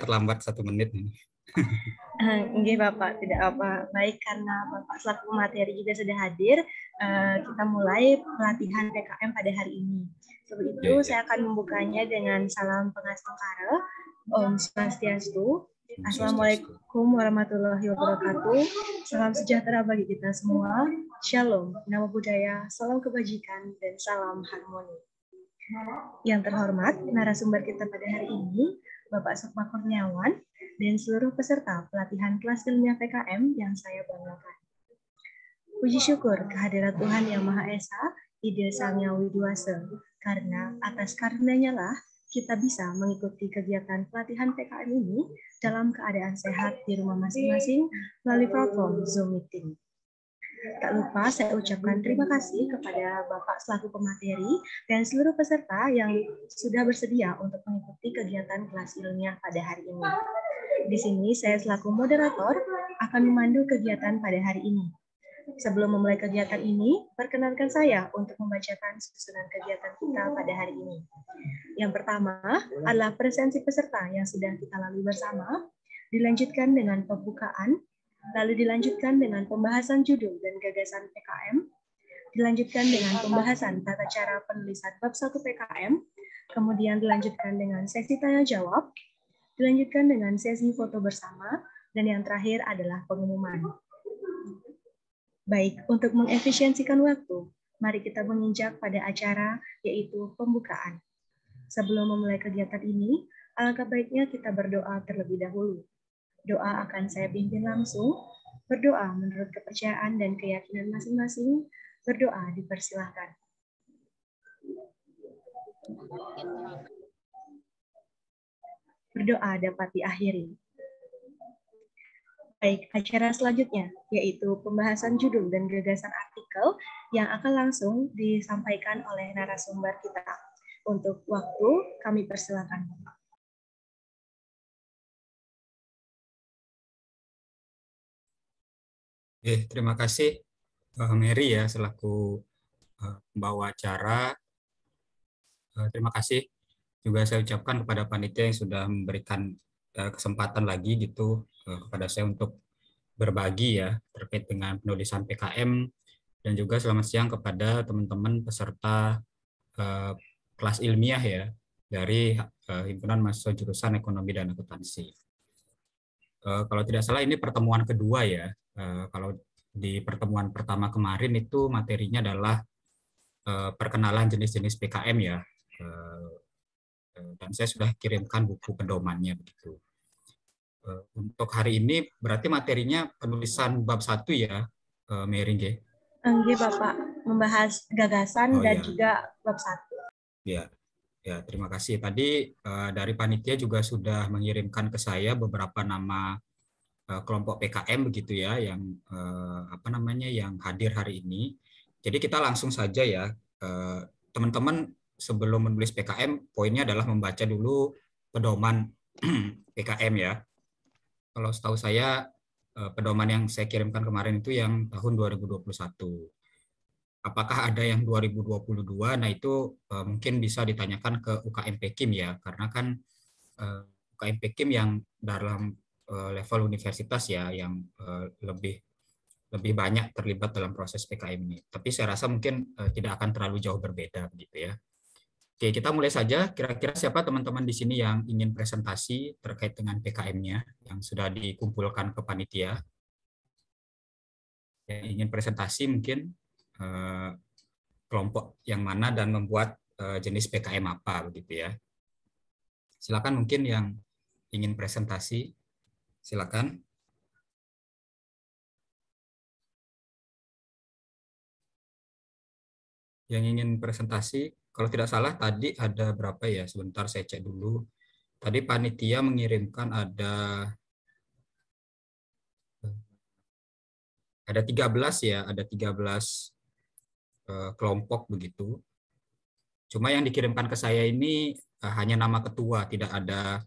terlambat satu menit ini. Enggak Bapak, tidak apa. Baik karena Bapak selaku materi juga sudah hadir, eh, kita mulai pelatihan PKM pada hari ini. Sebelum itu ya, ya. saya akan membukanya dengan salam pengasuh kare, Om Swastiastu. Assalamualaikum warahmatullahi wabarakatuh. Salam sejahtera bagi kita semua. Shalom, nama budaya, salam kebajikan, dan salam harmoni. Yang terhormat, narasumber kita pada hari ini Bapak Sukma Kurniawan, dan seluruh peserta pelatihan kelas ilmiah PKM yang saya banggakan. Puji syukur kehadiran Tuhan Yang Maha Esa di Desa Nyawi Duase, karena atas karenanya lah kita bisa mengikuti kegiatan pelatihan PKM ini dalam keadaan sehat di rumah masing-masing melalui platform Zoom Meeting. Tak lupa saya ucapkan terima kasih kepada Bapak selaku pemateri dan seluruh peserta yang sudah bersedia untuk mengikuti kegiatan kelas ilmiah pada hari ini. Di sini saya selaku moderator akan memandu kegiatan pada hari ini. Sebelum memulai kegiatan ini, perkenankan saya untuk membacakan susunan kegiatan kita pada hari ini. Yang pertama adalah presensi peserta yang sudah kita lalui bersama, dilanjutkan dengan pembukaan lalu dilanjutkan dengan pembahasan judul dan gagasan PKM, dilanjutkan dengan pembahasan tata cara penulisan bab 1 PKM, kemudian dilanjutkan dengan sesi tanya jawab, dilanjutkan dengan sesi foto bersama, dan yang terakhir adalah pengumuman. Baik, untuk mengefisiensikan waktu, mari kita menginjak pada acara yaitu pembukaan. Sebelum memulai kegiatan ini, alangkah baiknya kita berdoa terlebih dahulu. Doa akan saya pimpin langsung. Berdoa menurut kepercayaan dan keyakinan masing-masing. Berdoa dipersilahkan. Berdoa dapat diakhiri. Baik, acara selanjutnya yaitu pembahasan judul dan gagasan artikel yang akan langsung disampaikan oleh narasumber kita. Untuk waktu, kami persilakan. Bapak. Eh, terima kasih uh, Mary ya selaku uh, pembawa acara. Eh, terima kasih juga saya ucapkan kepada panitia yang sudah memberikan kesempatan lagi gitu kepada saya untuk berbagi ya terkait dengan penulisan PKM dan juga selamat siang kepada teman-teman peserta kelas ilmiah ya dari uh, himpunan mahasiswa jurusan ekonomi dan akuntansi. kalau tidak salah ini pertemuan kedua ya Eh, kalau di pertemuan pertama kemarin itu materinya adalah eh, perkenalan jenis-jenis PKM ya. Eh, dan saya sudah kirimkan buku pedomannya begitu. Untuk hari ini berarti materinya penulisan bab satu ya, Mering Enggih Bapak, membahas gagasan oh, dan ya. juga bab satu. Ya. Ya, terima kasih. Tadi uh, dari panitia juga sudah mengirimkan ke saya beberapa nama Eh, kelompok PKM begitu ya yang eh, apa namanya yang hadir hari ini. Jadi kita langsung saja ya eh, teman-teman sebelum menulis PKM poinnya adalah membaca dulu pedoman PKM ya. Kalau setahu saya pedoman yang saya kirimkan kemarin itu yang tahun 2021. Apakah ada yang 2022? Nah itu mungkin bisa ditanyakan ke UKM Pekim ya karena kan UKM Pekim yang dalam Eh, level universitas ya yang eh, lebih lebih banyak terlibat dalam proses PKM ini. Tapi saya rasa mungkin eh, tidak akan terlalu jauh berbeda gitu ya. Oke, kita mulai saja. Kira-kira siapa teman-teman di sini yang ingin presentasi terkait dengan PKM-nya yang sudah dikumpulkan ke panitia? Yang ingin presentasi mungkin kelompok yang mana dan membuat jenis PKM apa begitu ya. Silakan mungkin yang ingin presentasi Silakan. Yang ingin presentasi, kalau tidak salah tadi ada berapa ya? Sebentar saya cek dulu. Tadi panitia mengirimkan ada ada 13 ya, ada 13 eh, kelompok begitu. Cuma yang dikirimkan ke saya ini eh, hanya nama ketua, tidak ada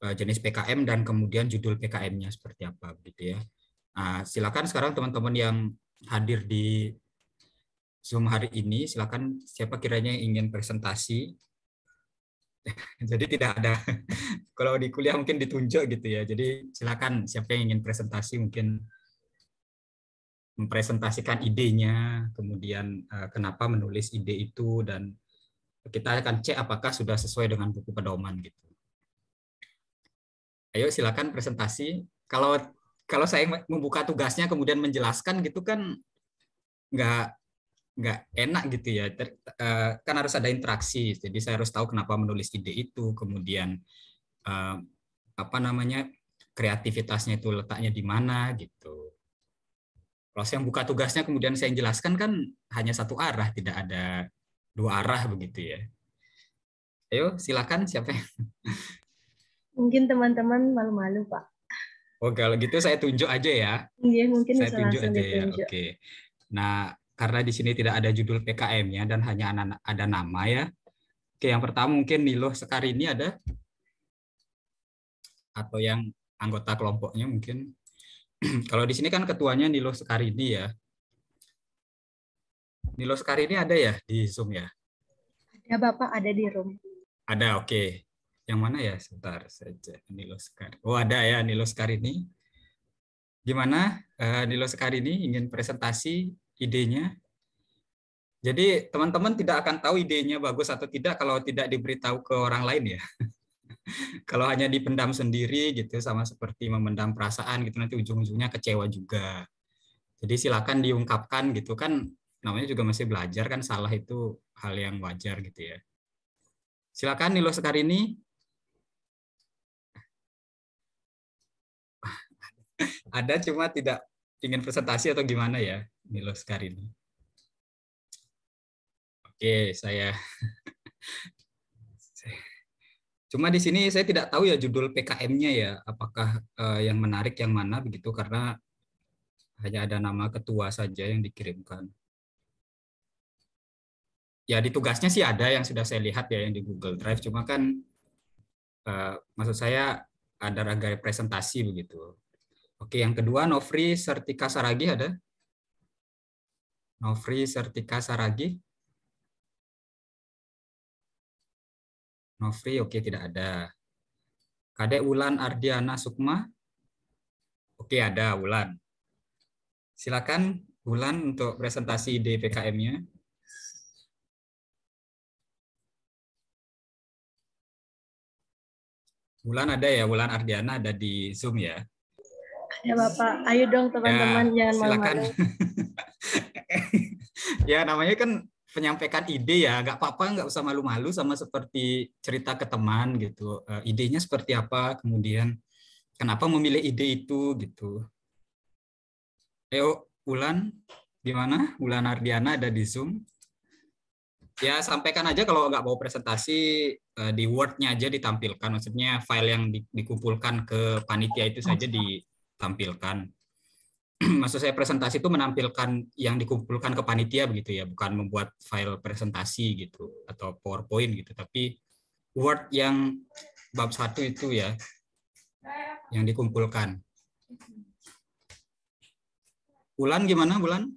Eh, jenis PKM dan kemudian judul PKM-nya seperti apa gitu ya. Nah, silakan sekarang teman-teman yang hadir di Zoom hari ini, silakan siapa kiranya ingin presentasi. Jadi tidak ada kalau di kuliah mungkin ditunjuk gitu ya. Jadi silakan siapa yang ingin presentasi mungkin mempresentasikan idenya, kemudian eh, kenapa menulis ide itu dan kita akan cek apakah sudah sesuai dengan buku pedoman gitu ayo silakan presentasi. Kalau kalau saya membuka tugasnya kemudian menjelaskan gitu kan nggak nggak enak gitu ya. Ter, uh, kan harus ada interaksi. Gitu. Jadi saya harus tahu kenapa menulis ide itu, kemudian uh, apa namanya kreativitasnya itu letaknya di mana gitu. Kalau saya buka tugasnya kemudian saya jelaskan kan hanya satu arah, tidak ada dua arah begitu ya. Ayo silakan siapa yang Mungkin teman-teman malu-malu, Pak. Oh, kalau gitu saya tunjuk aja ya. Iya, mungkin saya tunjuk aja ya. Oke. Okay. Nah, karena di sini tidak ada judul pkm ya dan hanya ada nama ya. Oke, yang pertama mungkin Nilo ini ada atau yang anggota kelompoknya mungkin. kalau di sini kan ketuanya Nilo Sekarini ya. Nilo Sekarini ada ya di Zoom ya? Ada Bapak, ada di room. Ada, oke. Okay yang mana ya sebentar saja cek Niloskar oh ada ya Niloskar ini gimana uh, eh, Niloskar ini ingin presentasi idenya jadi teman-teman tidak akan tahu idenya bagus atau tidak kalau tidak diberitahu ke orang lain ya. kalau hanya dipendam sendiri gitu sama seperti memendam perasaan gitu nanti ujung-ujungnya kecewa juga. Jadi silakan diungkapkan gitu kan namanya juga masih belajar kan salah itu hal yang wajar gitu ya. Silakan Nilo Sekar ini ada cuma tidak ingin presentasi atau gimana ya Milo ini? Oke, saya Cuma di sini saya tidak tahu ya judul PKM-nya ya, apakah eh, yang menarik yang mana begitu karena hanya ada nama ketua saja yang dikirimkan. Ya di tugasnya sih ada yang sudah saya lihat ya yang di Google Drive, cuma kan eh, maksud saya ada raga presentasi begitu. Oke, yang kedua Novri Sertika Saragi ada? Novri Sertika Saragi? Novri, oke tidak ada. Kadek Wulan Ardiana Sukma? Oke ada Wulan. Silakan Wulan untuk presentasi ide PKM-nya. Wulan ada ya, Wulan Ardiana ada di Zoom ya ya Bapak. Ayo dong teman-teman ya, jangan malu-malu. ya namanya kan penyampaikan ide ya nggak apa-apa nggak usah malu-malu sama seperti cerita ke teman gitu uh, idenya seperti apa kemudian kenapa memilih ide itu gitu ayo Ulan gimana Ulan Ardiana ada di Zoom ya sampaikan aja kalau nggak mau presentasi eh, di Word-nya aja ditampilkan maksudnya file yang di, dikumpulkan ke panitia itu saja di tampilkan maksud saya presentasi itu menampilkan yang dikumpulkan ke panitia begitu ya, bukan membuat file presentasi gitu atau PowerPoint gitu, tapi Word yang bab satu itu ya yang dikumpulkan. Bulan gimana Bulan?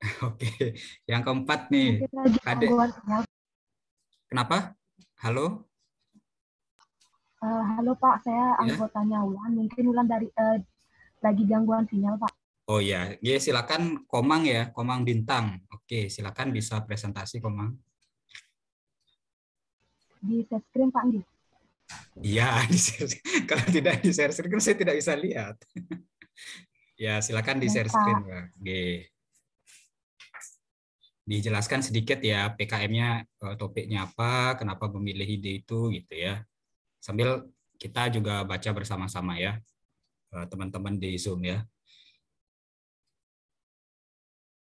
Oke, yang keempat nih. Ada. Kenapa? Halo? Uh, halo Pak, saya ya. anggotanya Ulan. Mungkin ulang dari uh, lagi gangguan sinyal Pak. Oh ya, ya silakan Komang ya, Komang Bintang. Oke, silakan bisa presentasi Komang. Di share screen Pak Anggi. Iya, kalau tidak di share screen saya tidak bisa lihat. ya, silakan di share screen Pak. Oke. Dijelaskan sedikit ya PKM-nya eh, topiknya apa, kenapa memilih ide itu gitu ya sambil kita juga baca bersama-sama ya eh, teman-teman di Zoom ya.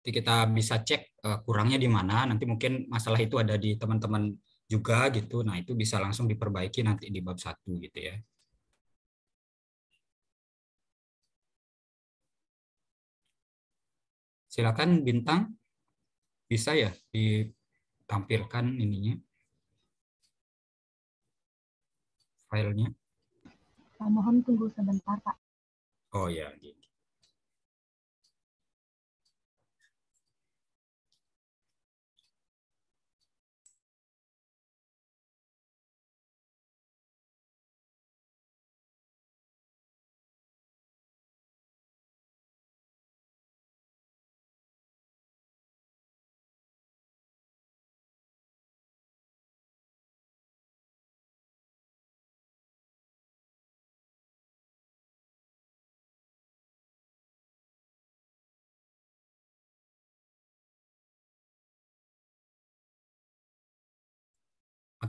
Jadi kita bisa cek eh, kurangnya di mana, nanti mungkin masalah itu ada di teman-teman juga gitu. Nah, itu bisa langsung diperbaiki nanti di bab satu gitu ya. Silakan bintang bisa ya ditampilkan ininya. filenya. mohon tunggu sebentar, Pak. Oh ya, gini. Gitu.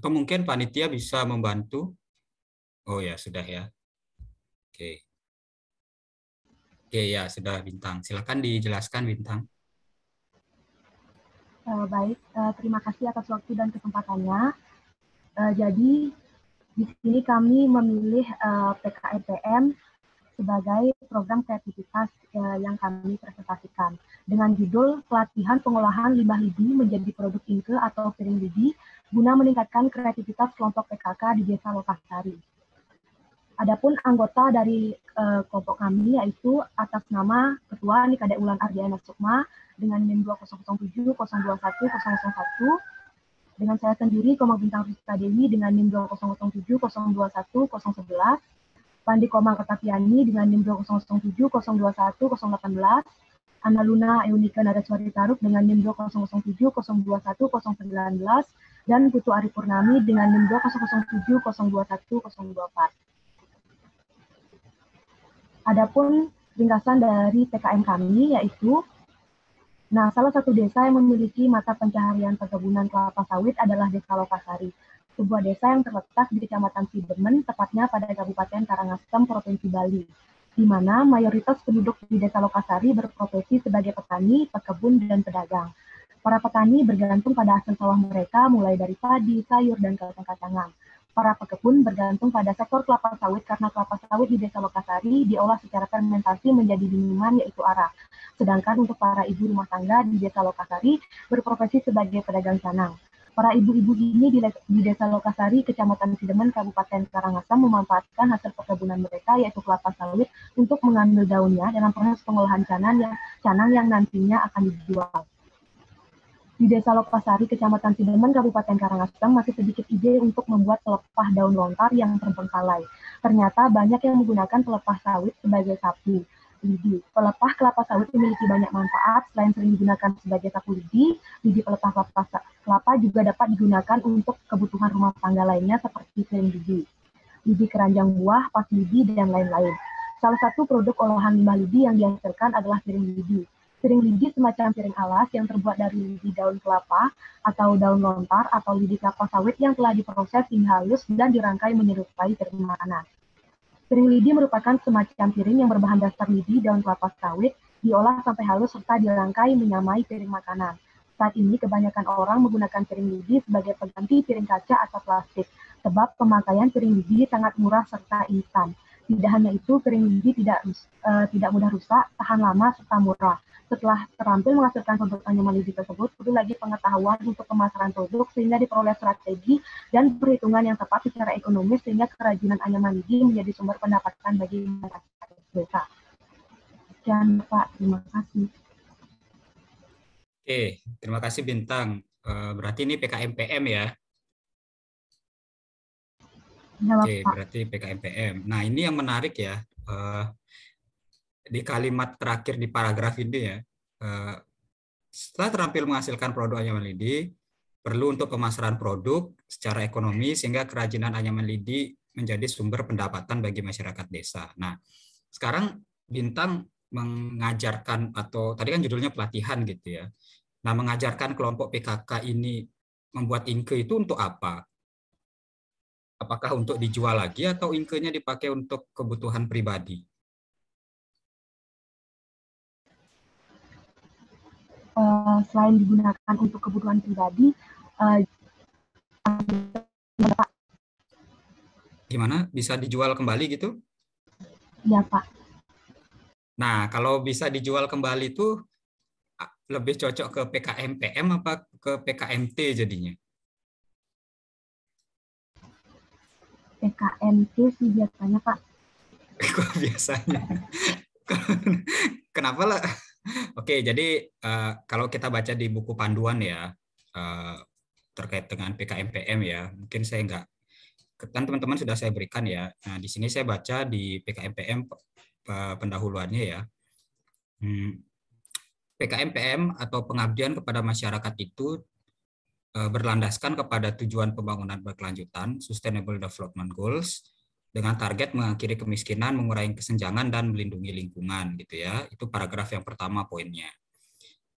atau mungkin panitia bisa membantu. Oh ya, sudah ya. Oke. Oke ya, sudah bintang. Silakan dijelaskan bintang. Uh, baik, uh, terima kasih atas waktu dan kesempatannya. Uh, jadi di sini kami memilih uh, PKRPM sebagai program kreativitas uh, yang kami presentasikan dengan judul pelatihan pengolahan limbah lidi menjadi produk inke atau piring lidi guna meningkatkan kreativitas kelompok PKK di Desa Lokasari. Adapun anggota dari uh, kelompok kami yaitu atas nama Ketua Nikade Ulan Ardiana Sukma dengan NIM 2007 021 001 dengan saya sendiri Komang Bintang Rista Dewi dengan NIM 2007 021 011 Pandi Komang Ketapiani dengan NIM 2007 021 018 Analuna Eunika Naraswari Taruk dengan NIM 2007 021 019 dan Putu Ari Purnami dengan NIM 2007 021 024. Adapun ringkasan dari PKM kami yaitu Nah, salah satu desa yang memiliki mata pencaharian perkebunan kelapa sawit adalah Desa Lokasari, sebuah desa yang terletak di Kecamatan Sibemen, tepatnya pada Kabupaten Karangasem, Provinsi Bali di mana mayoritas penduduk di Desa Lokasari berprofesi sebagai petani, pekebun, dan pedagang. Para petani bergantung pada hasil sawah mereka mulai dari padi, sayur, dan kacang-kacangan. Para pekebun bergantung pada sektor kelapa sawit karena kelapa sawit di Desa Lokasari diolah secara fermentasi menjadi minuman yaitu arak. Sedangkan untuk para ibu rumah tangga di Desa Lokasari berprofesi sebagai pedagang canang. Para ibu-ibu ini di, di Desa Lokasari, Kecamatan Sidemen, Kabupaten Karangasem memanfaatkan hasil perkebunan mereka yaitu kelapa sawit untuk mengambil daunnya dalam proses pengolahan canang yang canang yang nantinya akan dijual. Di Desa Lokasari, Kecamatan Sidemen, Kabupaten Karangasem masih sedikit ide untuk membuat pelepah daun lontar yang terbengkalai. Ternyata banyak yang menggunakan pelepah sawit sebagai sapu lidi. Pelepah kelapa sawit memiliki banyak manfaat. Selain sering digunakan sebagai sapu lidi, lidi pelepah kelapa, kelapa juga dapat digunakan untuk kebutuhan rumah tangga lainnya seperti kering lidi, lidi keranjang buah, pas lidi, dan lain-lain. Salah satu produk olahan limbah lidi yang dihasilkan adalah piring lidi. Piring lidi semacam piring alas yang terbuat dari lidi daun kelapa atau daun lontar atau lidi kelapa sawit yang telah diproses hingga halus dan dirangkai menyerupai piring makanan. Piring lidi merupakan semacam piring yang berbahan dasar lidi daun kelapa sawit, diolah sampai halus serta dirangkai menyamai piring makanan. Saat ini kebanyakan orang menggunakan piring lidi sebagai pengganti piring kaca atau plastik, sebab pemakaian piring lidi sangat murah serta instan. Tidak hanya itu, piring lidi tidak uh, tidak mudah rusak, tahan lama serta murah. Setelah terampil menghasilkan produk anyaman anomali tersebut, perlu lagi pengetahuan untuk pemasaran produk sehingga diperoleh strategi dan perhitungan yang tepat secara ekonomis sehingga kerajinan anyaman lidi menjadi sumber pendapatan bagi masyarakat desa. Sekian Pak, terima kasih. Oke, terima kasih Bintang. Eh, berarti ini PKMPM ya? Iya, Oke, berarti PKMPM. Nah, ini yang menarik ya. Eh, di kalimat terakhir di paragraf ini ya, eh, setelah terampil menghasilkan produk anyaman lidi, perlu untuk pemasaran produk secara ekonomi sehingga kerajinan anyaman lidi menjadi sumber pendapatan bagi masyarakat desa. Nah, sekarang Bintang mengajarkan atau tadi kan judulnya pelatihan gitu ya. Nah, mengajarkan kelompok PKK ini membuat inke itu untuk apa? Apakah untuk dijual lagi atau inkenya dipakai untuk kebutuhan pribadi? Eh, selain digunakan untuk kebutuhan pribadi, uh, gimana bisa dijual kembali gitu? Ya pak. Nah kalau bisa dijual kembali itu lebih cocok ke PKMPM apa ke PKMT jadinya? PKMT sih biasanya Pak. Kok biasanya? Kenapa lah? Oke, jadi uh, kalau kita baca di buku panduan ya uh, terkait dengan PKMPM ya, mungkin saya nggak kan teman-teman sudah saya berikan ya. Nah, di sini saya baca di PKMPM uh, pendahuluannya ya. Hmm, PKMPM atau pengabdian kepada masyarakat itu uh, berlandaskan kepada tujuan pembangunan berkelanjutan (Sustainable Development Goals) dengan target mengakhiri kemiskinan, mengurangi kesenjangan, dan melindungi lingkungan gitu ya. Itu paragraf yang pertama poinnya.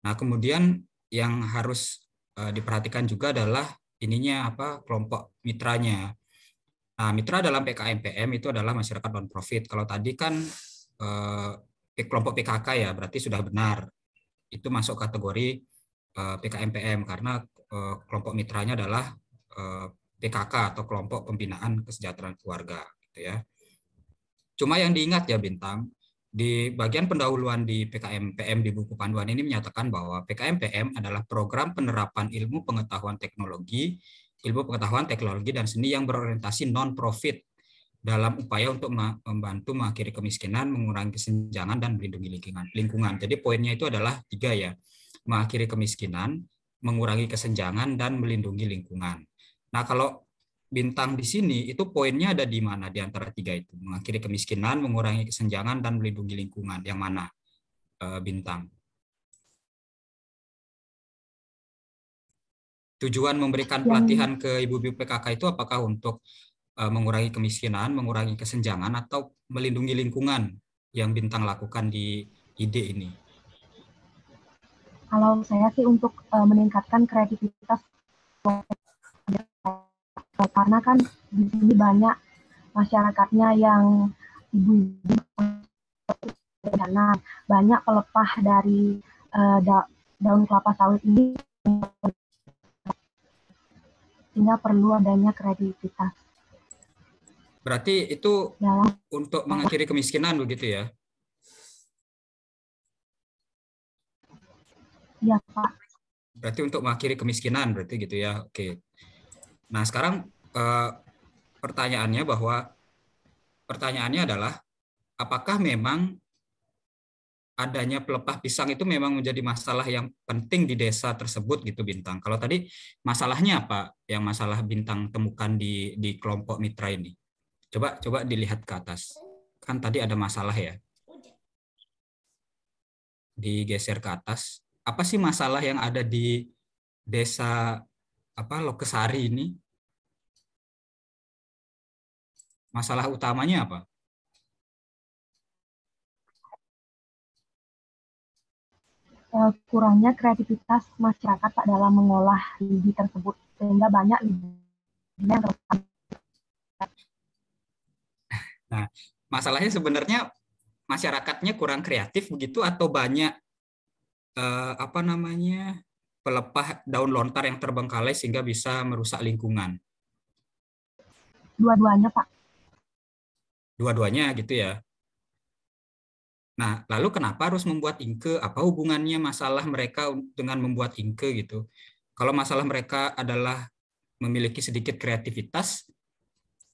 Nah kemudian yang harus eh, diperhatikan juga adalah ininya apa kelompok mitranya. Nah mitra dalam PKMPM itu adalah masyarakat non profit. Kalau tadi kan uh, kelompok PKK ya berarti sudah benar itu masuk kategori uh, eh, PKMPM karena kelompok mitranya adalah PKK atau kelompok pembinaan kesejahteraan keluarga. Gitu ya. Cuma yang diingat ya Bintang, di bagian pendahuluan di PKM PM di buku panduan ini menyatakan bahwa PKM PM adalah program penerapan ilmu pengetahuan teknologi, ilmu pengetahuan teknologi dan seni yang berorientasi non-profit dalam upaya untuk membantu mengakhiri kemiskinan, mengurangi kesenjangan, dan melindungi lingkungan. Jadi poinnya itu adalah tiga ya, mengakhiri kemiskinan, mengurangi kesenjangan, dan melindungi lingkungan. Nah kalau bintang di sini itu poinnya ada di mana di antara tiga itu mengakhiri kemiskinan, mengurangi kesenjangan dan melindungi lingkungan yang mana e, bintang. Tujuan memberikan pelatihan ke ibu-ibu PKK itu apakah untuk e, mengurangi kemiskinan, mengurangi kesenjangan atau melindungi lingkungan yang bintang lakukan di ide ini? Kalau saya sih untuk e, meningkatkan kreativitas Oh, karena kan di sini banyak masyarakatnya yang ibu-ibu banyak pelepah dari uh, da daun kelapa sawit ini sehingga perlu adanya kreativitas. Berarti itu Dalam, untuk mengakhiri kemiskinan begitu ya? Ya Pak. Berarti untuk mengakhiri kemiskinan berarti gitu ya, oke. Nah, sekarang eh, pertanyaannya bahwa pertanyaannya adalah apakah memang adanya pelepah pisang itu memang menjadi masalah yang penting di desa tersebut gitu bintang. Kalau tadi masalahnya apa yang masalah bintang temukan di di kelompok mitra ini? Coba coba dilihat ke atas. Kan tadi ada masalah ya. Digeser ke atas. Apa sih masalah yang ada di desa apa Lokesari ini masalah utamanya apa? Eh, kurangnya kreativitas masyarakat pak dalam mengolah lidi tersebut sehingga banyak lidi yang terusak. Nah, masalahnya sebenarnya masyarakatnya kurang kreatif begitu atau banyak eh, apa namanya pelepah daun lontar yang terbengkalai sehingga bisa merusak lingkungan? Dua-duanya, Pak. Dua-duanya gitu ya. Nah, lalu kenapa harus membuat ingke? Apa hubungannya masalah mereka dengan membuat ingke gitu? Kalau masalah mereka adalah memiliki sedikit kreativitas,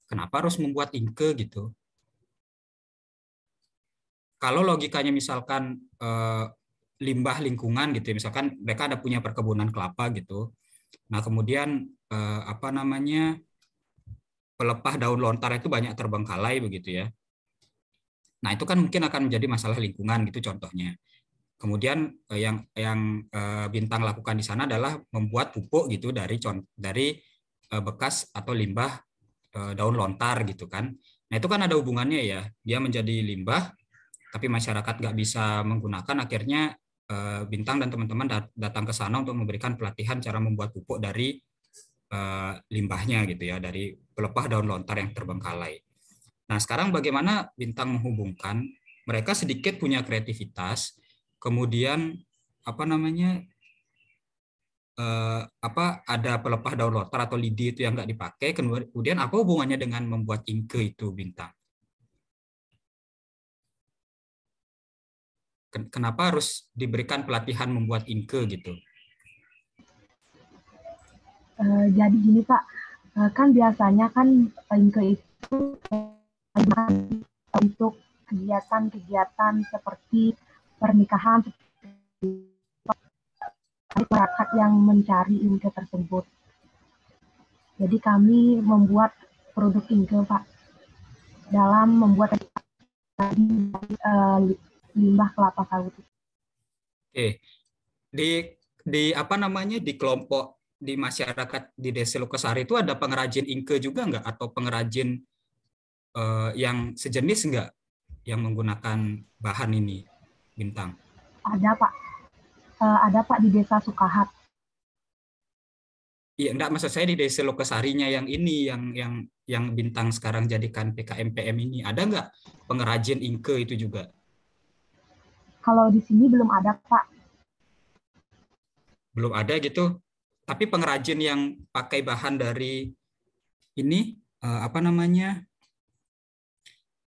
kenapa harus membuat ingke gitu? Kalau logikanya misalkan eh, limbah lingkungan gitu ya. misalkan mereka ada punya perkebunan kelapa gitu nah kemudian eh, apa namanya pelepah daun lontar itu banyak terbengkalai begitu ya nah itu kan mungkin akan menjadi masalah lingkungan gitu contohnya kemudian eh, yang yang eh, bintang lakukan di sana adalah membuat pupuk gitu dari dari eh, bekas atau limbah eh, daun lontar gitu kan nah itu kan ada hubungannya ya dia menjadi limbah tapi masyarakat nggak bisa menggunakan akhirnya Eh, bintang dan teman-teman datang ke sana untuk memberikan pelatihan cara membuat pupuk dari eh, limbahnya gitu ya, dari pelepah daun lontar yang terbengkalai. Nah, sekarang bagaimana Bintang menghubungkan mereka sedikit punya kreativitas, kemudian apa namanya eh, apa ada pelepah daun lontar atau lidi itu yang nggak dipakai kemudian apa hubungannya dengan membuat ingke itu bintang Kenapa harus diberikan pelatihan membuat inke gitu? Eh, jadi gini Pak, eh, kan biasanya kan inke itu untuk kegiatan-kegiatan seperti pernikahan masyarakat yang mencari inke tersebut. Jadi kami membuat produk inke Pak dalam membuat eh, limbah kelapa sawit. Oke. Di di apa namanya di kelompok di masyarakat di Desa Lukasari itu ada pengrajin ingke juga nggak atau pengrajin uh, yang sejenis nggak yang menggunakan bahan ini bintang? Ada pak, Uh, ada pak di Desa Sukahat. Iya, enggak maksud saya di Desa Lukasarinya yang ini yang yang yang bintang sekarang jadikan PKMPM ini ada nggak pengrajin ingke itu juga? Kalau di sini belum ada, Pak. Belum ada gitu. Tapi pengrajin yang pakai bahan dari ini eh, apa namanya?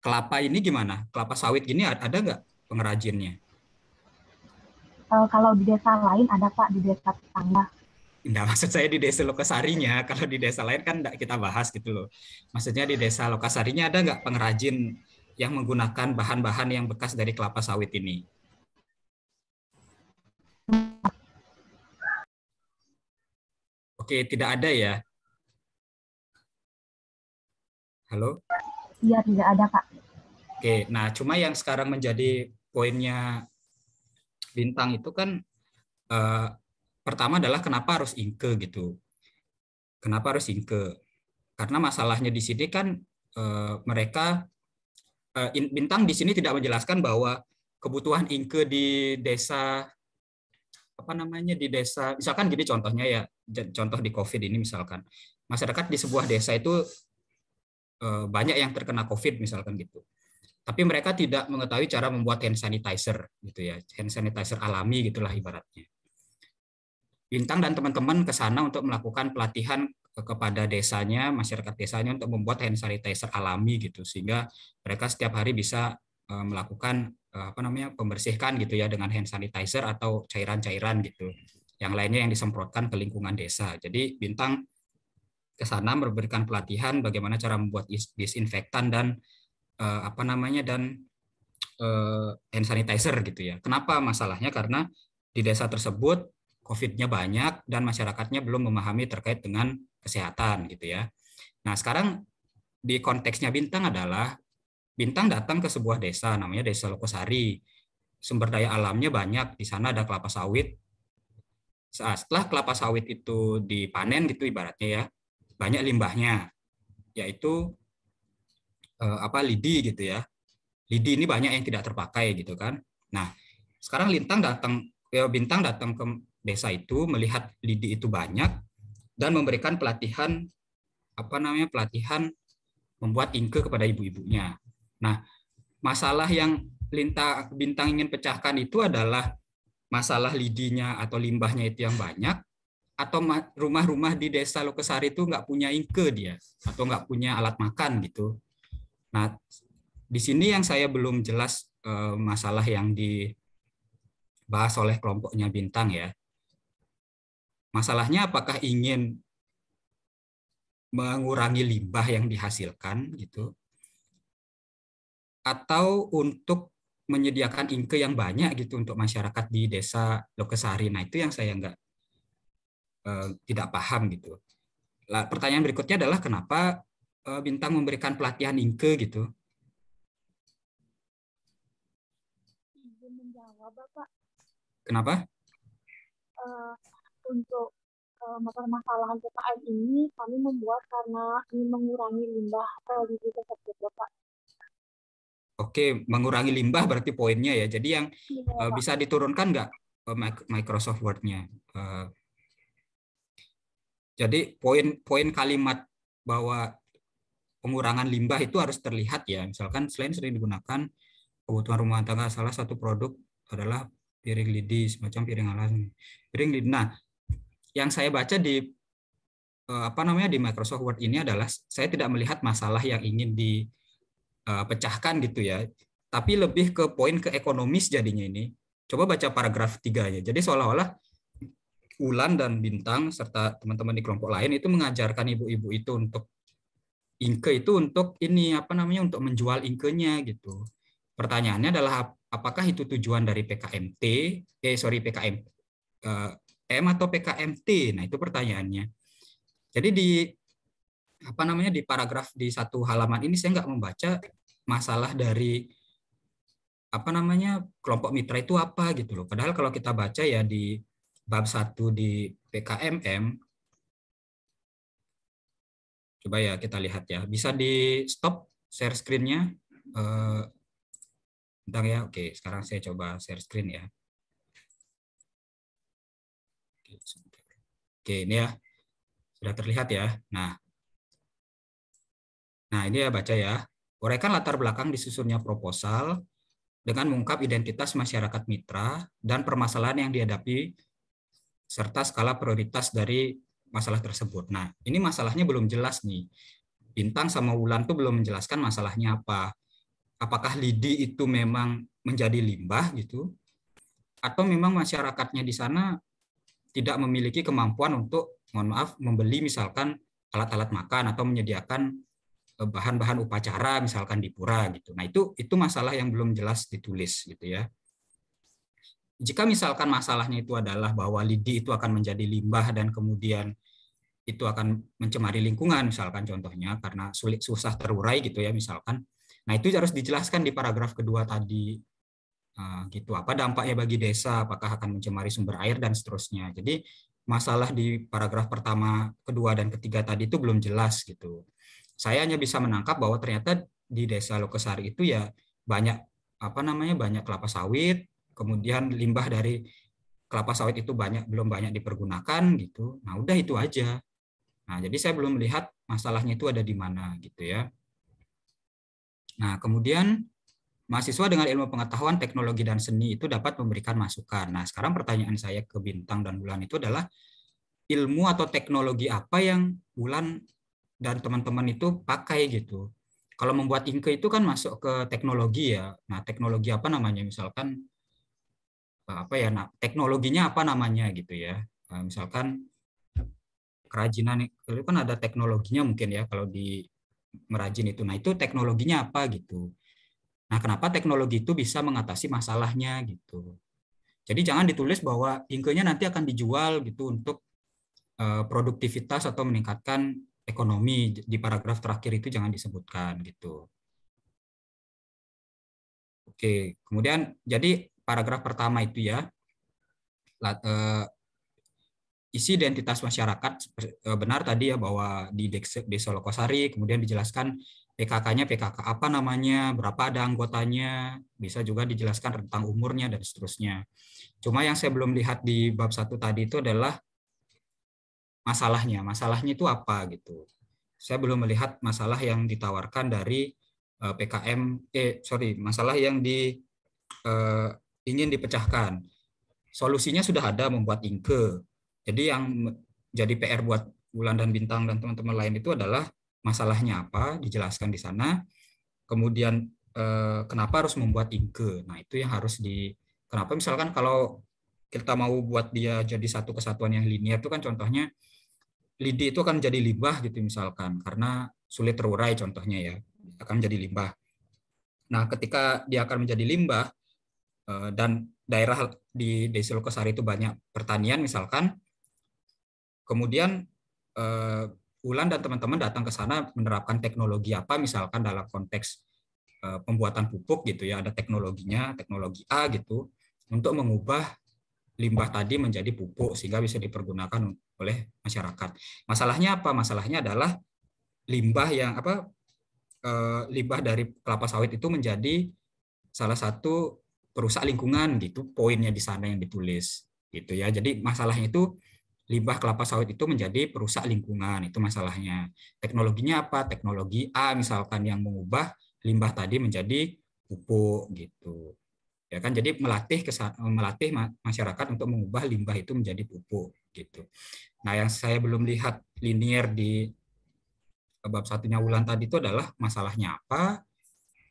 Kelapa ini gimana? Kelapa sawit gini ada nggak pengrajinnya? Eh, kalau di desa lain ada Pak di desa tetangga. Nggak, maksud saya di desa Lokasarinya, kalau di desa lain kan enggak kita bahas gitu loh. Maksudnya di desa Lokasarinya ada nggak pengrajin yang menggunakan bahan-bahan yang bekas dari kelapa sawit ini? Oke, tidak ada ya? Halo? Iya, tidak ada, Kak. Oke, nah cuma yang sekarang menjadi poinnya bintang itu kan eh, pertama adalah kenapa harus ingke gitu. Kenapa harus ingke? Karena masalahnya di sini kan eh, mereka eh, bintang di sini tidak menjelaskan bahwa kebutuhan ingke di desa apa namanya di desa misalkan gini contohnya ya contoh di covid ini misalkan masyarakat di sebuah desa itu eh, banyak yang terkena covid misalkan gitu tapi mereka tidak mengetahui cara membuat hand sanitizer gitu ya hand sanitizer alami gitulah ibaratnya bintang dan teman-teman ke sana untuk melakukan pelatihan kepada desanya masyarakat desanya untuk membuat hand sanitizer alami gitu sehingga mereka setiap hari bisa eh, melakukan Eh, apa namanya pembersihkan gitu ya dengan hand sanitizer atau cairan-cairan gitu. Yang lainnya yang disemprotkan ke lingkungan desa. Jadi bintang ke sana memberikan pelatihan bagaimana cara membuat disinfektan dan uh, apa namanya dan uh, hand sanitizer gitu ya. Kenapa masalahnya? Karena di desa tersebut COVID-nya banyak dan masyarakatnya belum memahami terkait dengan kesehatan gitu ya. Nah sekarang di konteksnya bintang adalah Bintang datang ke sebuah desa, namanya Desa Lokosari. Sumber daya alamnya banyak, di sana ada kelapa sawit. Setelah kelapa sawit itu dipanen gitu ibaratnya ya, banyak limbahnya, yaitu eh, apa lidi gitu ya. Lidi ini banyak yang tidak terpakai gitu kan. Nah, sekarang Lintang datang ya Bintang datang ke desa itu melihat lidi itu banyak dan memberikan pelatihan apa namanya pelatihan membuat ingke kepada ibu-ibunya Nah, masalah yang lintang bintang ingin pecahkan itu adalah masalah lidinya atau limbahnya itu yang banyak atau rumah-rumah di desa Lokesari itu nggak punya ingke dia atau nggak punya alat makan gitu. Nah, di sini yang saya belum jelas eh, masalah yang dibahas oleh kelompoknya bintang ya. Masalahnya apakah ingin mengurangi limbah yang dihasilkan gitu atau untuk menyediakan inke yang banyak gitu untuk masyarakat di desa Lokesari. Nah itu yang saya nggak eh, tidak paham gitu. Nah, pertanyaan berikutnya adalah kenapa eh, bintang memberikan pelatihan inke gitu? Ibu menjawab bapak. Kenapa? Uh, untuk uh, eh, permasalahan PKM ini kami membuat karena ingin mengurangi limbah uh, di desa tersebut bapak. Oke, mengurangi limbah berarti poinnya ya. Jadi yang ya, bisa diturunkan nggak eh, Microsoft Word-nya? Eh, jadi poin-poin kalimat bahwa pengurangan limbah itu harus terlihat ya. Misalkan selain sering digunakan kebutuhan rumah tangga, salah satu produk adalah piring lidi, semacam piring alas. Piring lidi. Nah, yang saya baca di apa namanya di Microsoft Word ini adalah saya tidak melihat masalah yang ingin di Eh, pecahkan gitu ya. Tapi lebih ke poin ke ekonomis jadinya ini. Coba baca paragraf 3 ya. Jadi seolah-olah Ulan dan Bintang serta teman-teman di kelompok lain itu mengajarkan ibu-ibu itu untuk ingke itu untuk ini apa namanya untuk menjual inkenya gitu. Pertanyaannya adalah apakah itu tujuan dari PKMT? Eh sorry PKM eh, M atau PKMT? Nah itu pertanyaannya. Jadi di apa namanya di paragraf di satu halaman ini saya nggak membaca masalah dari apa namanya kelompok mitra itu apa gitu loh. Padahal kalau kita baca ya di bab 1 di PKMM coba ya kita lihat ya. Bisa di stop share screen-nya? Eh, ya. Oke, sekarang saya coba share screen ya. Oke, ini ya. Sudah terlihat ya. Nah. Nah, ini ya baca ya. Uraikan latar belakang disusunnya proposal dengan mengungkap identitas masyarakat mitra dan permasalahan yang dihadapi serta skala prioritas dari masalah tersebut. Nah, ini masalahnya belum jelas nih. Bintang sama Wulan tuh belum menjelaskan masalahnya apa. Apakah lidi itu memang menjadi limbah gitu? Atau memang masyarakatnya di sana tidak memiliki kemampuan untuk mohon maaf membeli misalkan alat-alat makan atau menyediakan Eh, bahan-bahan upacara misalkan di pura gitu. Nah, itu itu masalah yang belum jelas ditulis gitu ya. Jika misalkan masalahnya itu adalah bahwa lidi itu akan menjadi limbah dan kemudian itu akan mencemari lingkungan misalkan contohnya karena sulit susah terurai gitu ya misalkan. Nah, itu harus dijelaskan di paragraf kedua tadi eh, gitu apa dampaknya bagi desa apakah akan mencemari sumber air dan seterusnya jadi masalah di paragraf pertama kedua dan ketiga tadi itu belum jelas gitu saya hanya bisa menangkap bahwa ternyata di desa Lokesari itu ya banyak apa namanya banyak kelapa sawit, kemudian limbah dari kelapa sawit itu banyak belum banyak dipergunakan gitu. Nah, udah itu aja. Nah, jadi saya belum melihat masalahnya itu ada di mana gitu ya. Nah, kemudian mahasiswa dengan ilmu pengetahuan teknologi dan seni itu dapat memberikan masukan. Nah, sekarang pertanyaan saya ke Bintang dan Bulan itu adalah ilmu atau teknologi apa yang Bulan dan teman-teman itu pakai gitu. Kalau membuat Inke itu kan masuk ke teknologi ya. Nah, teknologi apa namanya? Misalkan eh, apa ya? Nah, teknologinya apa namanya gitu ya. Nah, misalkan kerajinan itu kan ada teknologinya mungkin ya kalau di merajin itu. Nah, itu teknologinya apa gitu. Nah, kenapa teknologi itu bisa mengatasi masalahnya gitu. Jadi jangan ditulis bahwa Inkenya nanti akan dijual gitu untuk eh, produktivitas atau meningkatkan ekonomi di paragraf terakhir itu jangan disebutkan gitu. Oke, kemudian jadi paragraf pertama itu ya eh, isi identitas masyarakat eh, benar tadi ya bahwa di Desa Lokosari kemudian dijelaskan PKK-nya PKK apa namanya, berapa ada anggotanya, bisa juga dijelaskan tentang umurnya dan seterusnya. Cuma yang saya belum lihat di bab satu tadi itu adalah masalahnya. Masalahnya itu apa gitu. Saya belum melihat masalah yang ditawarkan dari uh, eh, PKM eh sorry, masalah yang di uh, ingin dipecahkan. Solusinya sudah ada membuat ingke Jadi yang jadi PR buat Bulan dan Bintang dan teman-teman lain itu adalah masalahnya apa, dijelaskan di sana. Kemudian eh, kenapa harus membuat ingke Nah, itu yang harus di kenapa misalkan kalau kita mau buat dia jadi satu kesatuan yang linier itu kan contohnya lidi itu akan menjadi limbah gitu misalkan karena sulit terurai contohnya ya akan menjadi limbah. Nah, ketika dia akan menjadi limbah eh, dan daerah di Desa Kesari itu banyak pertanian misalkan, kemudian eh, Ulan dan teman-teman datang ke sana menerapkan teknologi apa misalkan dalam konteks eh, pembuatan pupuk gitu ya ada teknologinya teknologi A gitu untuk mengubah limbah tadi menjadi pupuk sehingga bisa dipergunakan oleh masyarakat. Masalahnya apa? Masalahnya adalah limbah yang apa eh, limbah dari kelapa sawit itu menjadi salah satu perusak lingkungan gitu poinnya di sana yang ditulis gitu ya. Jadi masalahnya itu limbah kelapa sawit itu menjadi perusak lingkungan itu masalahnya. Teknologinya apa? Teknologi A misalkan yang mengubah limbah tadi menjadi pupuk gitu ya kan jadi melatih melatih masyarakat untuk mengubah limbah itu menjadi pupuk gitu nah yang saya belum lihat linier di bab satunya Wulan tadi itu adalah masalahnya apa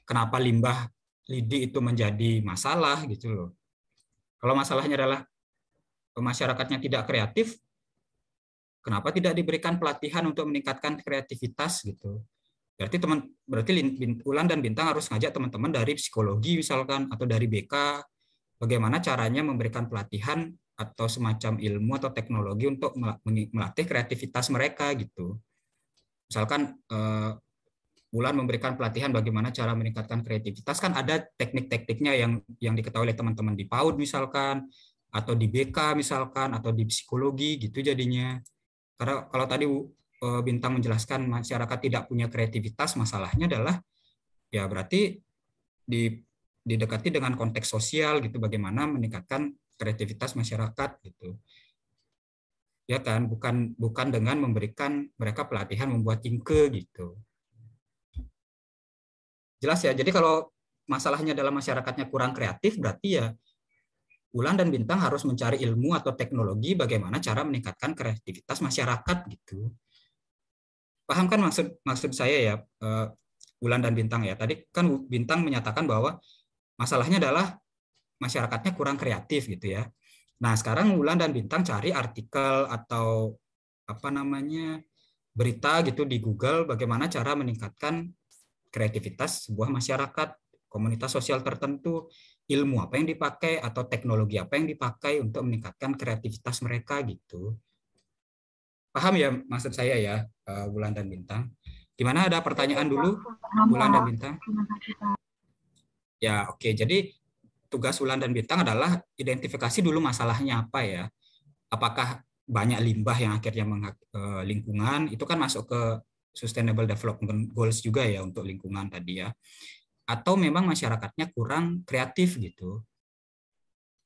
kenapa limbah lidi itu menjadi masalah gitu loh kalau masalahnya adalah masyarakatnya tidak kreatif kenapa tidak diberikan pelatihan untuk meningkatkan kreativitas gitu Berarti teman berarti Ulan dan Bintang harus ngajak teman-teman dari psikologi misalkan atau dari BK bagaimana caranya memberikan pelatihan atau semacam ilmu atau teknologi untuk melatih kreativitas mereka gitu. Misalkan eh, Ulan Bulan memberikan pelatihan bagaimana cara meningkatkan kreativitas kan ada teknik-tekniknya yang yang diketahui oleh teman-teman di PAUD misalkan atau di BK misalkan atau di psikologi gitu jadinya. Karena kalau tadi Eh, Bintang menjelaskan masyarakat tidak punya kreativitas, masalahnya adalah ya berarti di, didekati dengan konteks sosial gitu bagaimana meningkatkan kreativitas masyarakat gitu. Ya kan, bukan bukan dengan memberikan mereka pelatihan membuat tingke gitu. Jelas ya. Jadi kalau masalahnya dalam masyarakatnya kurang kreatif berarti ya Bulan dan Bintang harus mencari ilmu atau teknologi bagaimana cara meningkatkan kreativitas masyarakat gitu paham kan maksud maksud saya ya uh, bulan dan bintang ya. Tadi kan bintang menyatakan bahwa masalahnya adalah masyarakatnya kurang kreatif gitu ya. Nah, sekarang bulan dan bintang cari artikel atau apa namanya berita gitu di Google bagaimana cara meningkatkan kreativitas sebuah masyarakat, komunitas sosial tertentu, ilmu apa yang dipakai atau teknologi apa yang dipakai untuk meningkatkan kreativitas mereka gitu. Paham ya maksud saya ya, eh, bulan dan bintang. Gimana ada pertanyaan iya, dulu, bulan dan bintang? Ya, oke. Okay. Jadi tugas bulan dan bintang adalah identifikasi dulu masalahnya apa ya. Apakah banyak limbah yang akhirnya menghak, eh, lingkungan itu kan masuk ke sustainable development goals juga ya untuk lingkungan tadi ya. Atau memang masyarakatnya kurang kreatif gitu.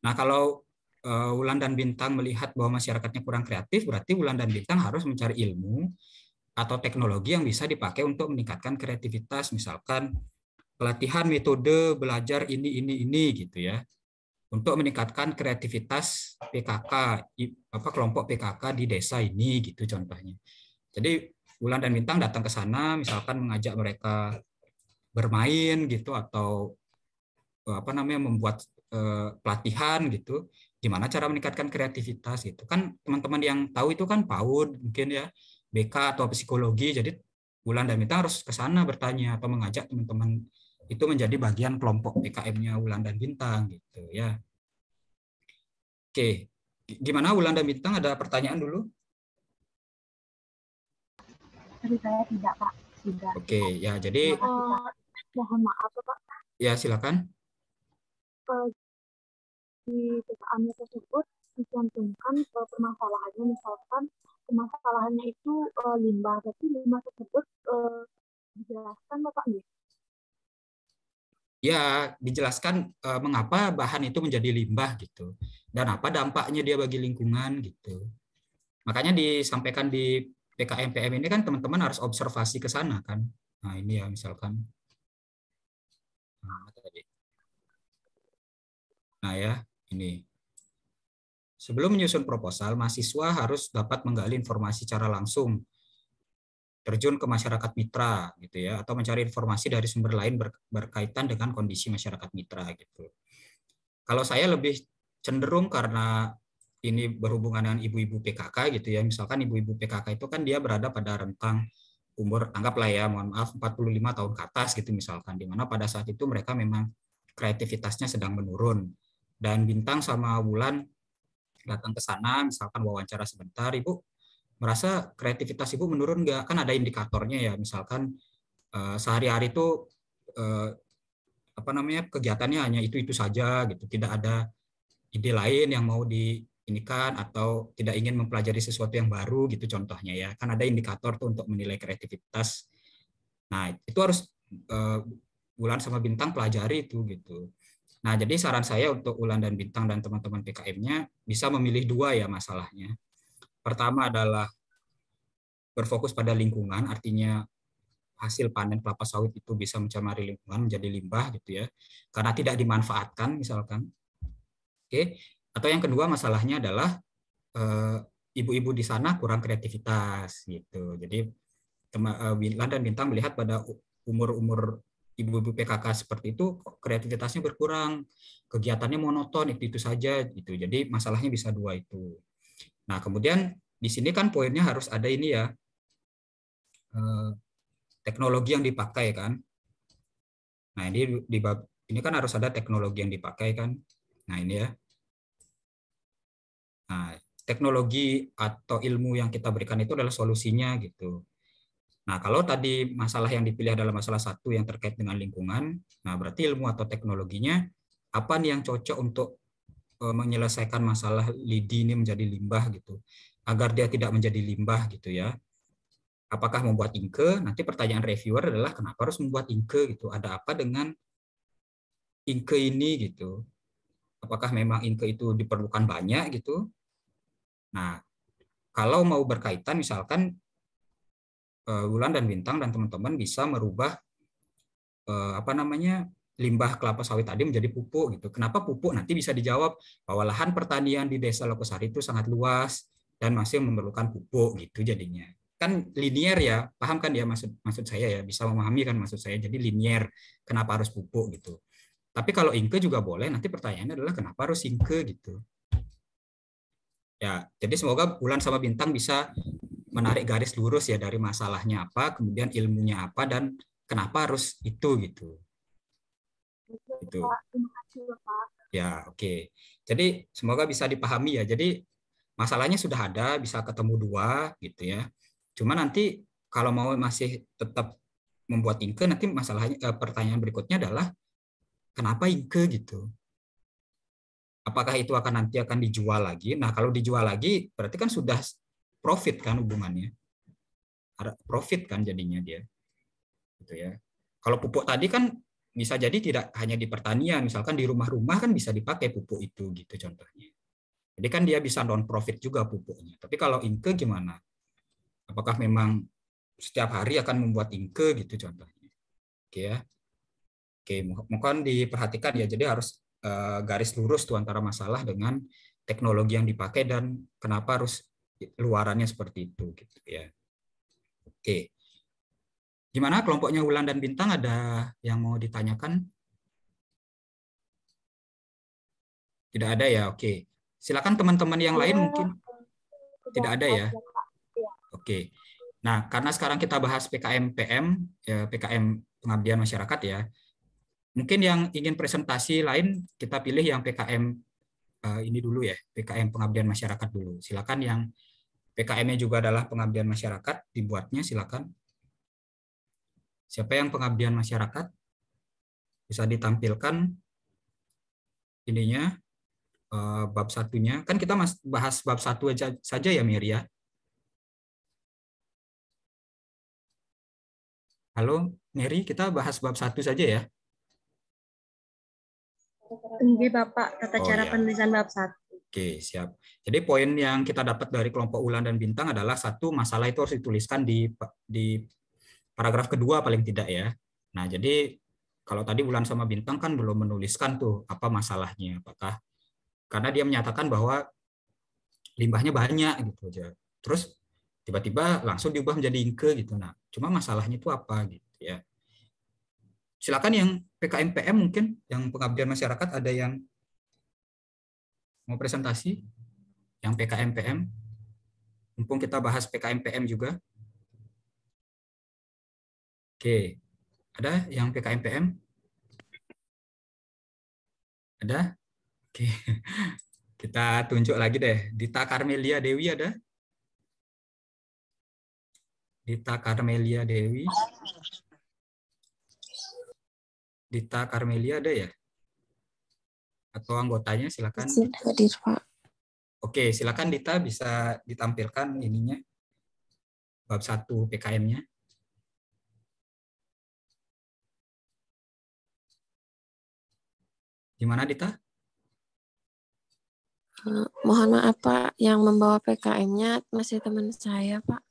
Nah, kalau uh, Wulan dan Bintang melihat bahwa masyarakatnya kurang kreatif, berarti Wulan dan Bintang harus mencari ilmu atau teknologi yang bisa dipakai untuk meningkatkan kreativitas, misalkan pelatihan metode belajar ini ini ini gitu ya untuk meningkatkan kreativitas PKK apa kelompok PKK di desa ini gitu contohnya. Jadi Wulan dan Bintang datang ke sana misalkan mengajak mereka bermain gitu atau apa namanya membuat eh, pelatihan gitu gimana cara meningkatkan kreativitas gitu kan teman-teman yang tahu itu kan PAUD mungkin ya BK atau psikologi jadi Wulan dan Bintang harus ke sana bertanya atau mengajak teman-teman itu menjadi bagian kelompok PKM-nya Wulan dan Bintang gitu ya oke gimana Wulan dan Bintang ada pertanyaan dulu dari saya tidak pak tidak oke ya jadi eh, mohon maaf pak ya silakan eh, di PKM tersebut dicantumkan uh, e, permasalahannya misalkan permasalahannya itu uh, limbah tapi limbah tersebut uh, dijelaskan bapak nih ya dijelaskan uh, mengapa bahan itu menjadi limbah gitu dan apa dampaknya dia bagi lingkungan gitu makanya disampaikan di PKMPM ini kan teman-teman harus observasi ke sana kan nah ini ya misalkan nah, tadi. nah ya ini. Sebelum menyusun proposal, mahasiswa harus dapat menggali informasi secara langsung, terjun ke masyarakat mitra, gitu ya, atau mencari informasi dari sumber lain berkaitan dengan kondisi masyarakat mitra, gitu. Kalau saya lebih cenderung karena ini berhubungan dengan ibu-ibu PKK, gitu ya, misalkan ibu-ibu PKK itu kan dia berada pada rentang umur anggaplah ya, mohon maaf 45 tahun ke atas gitu misalkan, dimana pada saat itu mereka memang kreativitasnya sedang menurun dan bintang sama bulan datang ke sana misalkan wawancara sebentar ibu merasa kreativitas ibu menurun nggak kan ada indikatornya ya misalkan uh, sehari-hari itu uh, eh, apa namanya kegiatannya hanya itu itu saja gitu tidak ada ide lain yang mau di ini kan atau tidak ingin mempelajari sesuatu yang baru gitu contohnya ya kan ada indikator tuh untuk menilai kreativitas nah itu harus uh, eh, bulan sama bintang pelajari itu gitu Nah, jadi saran saya untuk Ulan dan Bintang dan teman-teman PKM-nya bisa memilih dua ya masalahnya. Pertama adalah berfokus pada lingkungan, artinya hasil panen kelapa sawit itu bisa mencemari lingkungan menjadi limbah gitu ya, karena tidak dimanfaatkan misalkan. Oke. Atau yang kedua masalahnya adalah eh, ibu-ibu e, di sana kurang kreativitas gitu. Jadi Ulan eh, dan Bintang melihat pada umur-umur ibu-ibu PKK seperti itu kreativitasnya berkurang, kegiatannya monoton itu itu saja gitu. Jadi masalahnya bisa dua itu. Nah kemudian di sini kan poinnya harus ada ini ya eh, teknologi yang dipakai kan. Nah ini di bab ini kan harus ada teknologi yang dipakai kan. Nah ini ya. Nah teknologi atau ilmu yang kita berikan itu adalah solusinya gitu. Nah, kalau tadi masalah yang dipilih adalah masalah satu yang terkait dengan lingkungan, nah berarti ilmu atau teknologinya apa nih yang cocok untuk e, menyelesaikan masalah lidi ini menjadi limbah gitu, agar dia tidak menjadi limbah gitu ya. Apakah membuat inke? Nanti pertanyaan reviewer adalah kenapa harus membuat inke gitu? Ada apa dengan inke ini gitu? Apakah memang inke itu diperlukan banyak gitu? Nah, kalau mau berkaitan misalkan bulan eh, dan bintang dan teman-teman bisa merubah eh, apa namanya limbah kelapa sawit tadi menjadi pupuk gitu. Kenapa pupuk? Nanti bisa dijawab bahwa lahan pertanian di Desa Lokosari itu sangat luas dan masih memerlukan pupuk gitu jadinya. Kan linier ya, paham kan dia ya maksud maksud saya ya, bisa memahami kan maksud saya. Jadi linier kenapa harus pupuk gitu. Tapi kalau ingke juga boleh, nanti pertanyaannya adalah kenapa harus ingke gitu. Ya, jadi semoga bulan sama bintang bisa menarik garis lurus ya dari masalahnya apa, kemudian ilmunya apa dan kenapa harus itu gitu. Itu. Ya, oke. Okay. Jadi semoga bisa dipahami ya. Jadi masalahnya sudah ada, bisa ketemu dua gitu ya. Cuma nanti kalau mau masih tetap membuat ingke nanti masalahnya eh, pertanyaan berikutnya adalah kenapa ingke gitu apakah itu akan nanti akan dijual lagi nah kalau dijual lagi berarti kan sudah profit kan hubungannya ada profit kan jadinya dia gitu ya kalau pupuk tadi kan bisa jadi tidak hanya di pertanian misalkan di rumah-rumah kan bisa dipakai pupuk itu gitu contohnya jadi kan dia bisa non profit juga pupuknya tapi kalau inke gimana apakah memang setiap hari akan membuat inke gitu contohnya oke ya oke mohon kan diperhatikan ya jadi harus eh, garis lurus tuh antara masalah dengan teknologi yang dipakai dan kenapa harus luarannya seperti itu gitu ya. Oke. Gimana kelompoknya Wulan dan Bintang ada yang mau ditanyakan? Tidak ada ya. Oke. Silakan teman-teman yang lain iya. mungkin tidak ada ya. Iya. Oke. Nah, karena sekarang kita bahas PKM PM, ya, PKM pengabdian masyarakat ya. Mungkin yang ingin presentasi lain kita pilih yang PKM eh, ini dulu ya, PKM pengabdian masyarakat dulu. Silakan yang PKM-nya juga adalah pengabdian masyarakat, dibuatnya silakan. Siapa yang pengabdian masyarakat? Bisa ditampilkan ininya eh, bab satunya. Kan kita mas bahas bab satu aja saja ya Mir ya. Halo Mary, kita bahas bab satu saja ya. tunggu Bapak, tata oh, cara ya. penulisan bab satu. Oke, siap. Jadi poin yang kita dapat dari kelompok Ulan dan Bintang adalah satu masalah itu harus dituliskan di di paragraf kedua paling tidak ya. Nah, jadi kalau tadi Ulan sama Bintang kan belum menuliskan tuh apa masalahnya, apakah karena dia menyatakan bahwa limbahnya banyak gitu aja. Terus tiba-tiba langsung diubah menjadi ingke gitu. Nah, cuma masalahnya itu apa gitu ya. Silakan yang PKMPM mungkin yang pengabdian masyarakat ada yang mau presentasi yang PKMPM. Mumpung kita bahas PKMPM juga. Oke, ada yang PKMPM? Ada? Oke, kita tunjuk lagi deh. Dita Karmelia Dewi ada? Dita Karmelia Dewi. Dita Karmelia ada ya? atau anggotanya silakan. Hadir, Pak. Oke, silakan Dita bisa ditampilkan ininya bab 1 PKM-nya. Di mana Dita? Eh, mohon maaf Pak, yang membawa PKM-nya masih teman saya Pak.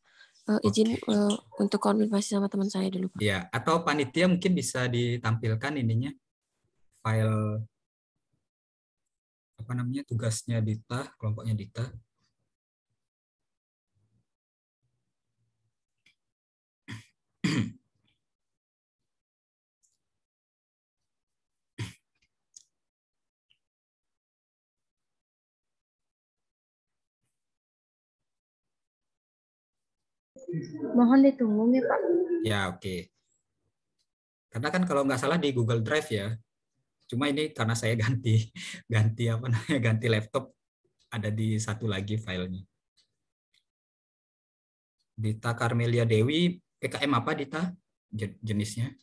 Uh, izin okay. uh, eh, untuk konfirmasi sama teman saya dulu Pak. Ya, atau panitia mungkin bisa ditampilkan ininya file apa namanya tugasnya Dita, kelompoknya Dita. Mohon ditunggu nih Pak. Ya oke. Okay. Karena kan kalau nggak salah di Google Drive ya, Cuma ini karena saya ganti ganti apa namanya ganti laptop ada di satu lagi filenya. Dita Carmelia Dewi, PKM apa Dita jenisnya?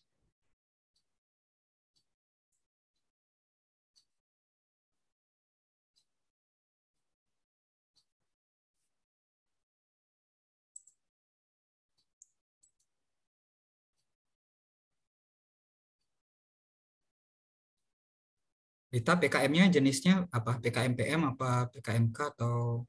Rita PKM-nya jenisnya apa? PKMPM apa PKMK atau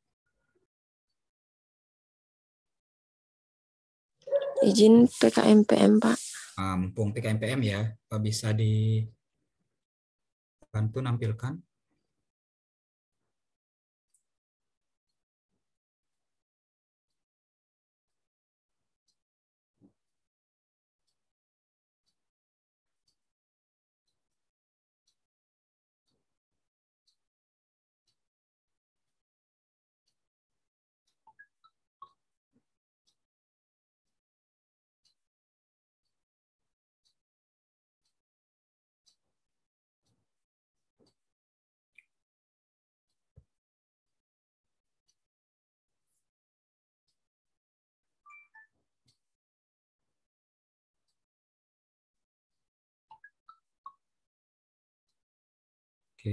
izin PKMPM Pak. Nah, mumpung PKMPM ya, Pak bisa dibantu nampilkan.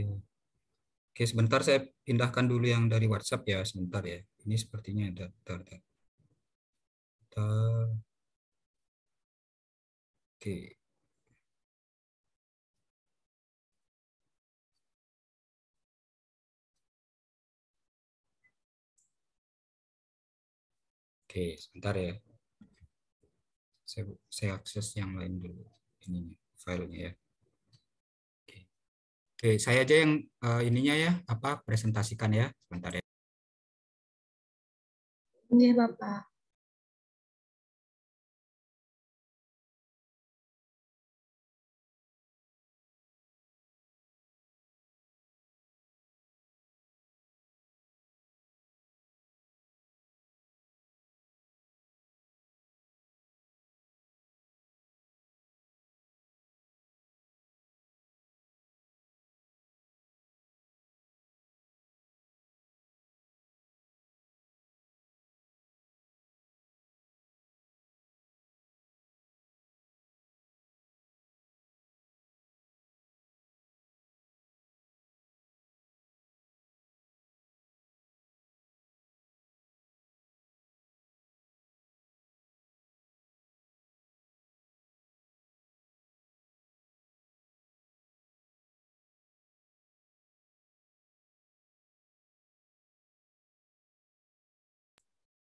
Oke. Oke, sebentar saya pindahkan dulu yang dari WhatsApp ya, sebentar ya. Ini sepertinya ada bentar, bentar. bentar. Oke. Oke, sebentar ya. Saya, saya akses yang lain dulu, Ini filenya ya. Oke, saya aja yang uh, ininya ya, apa presentasikan ya, sebentar ya. Iya, Bapak.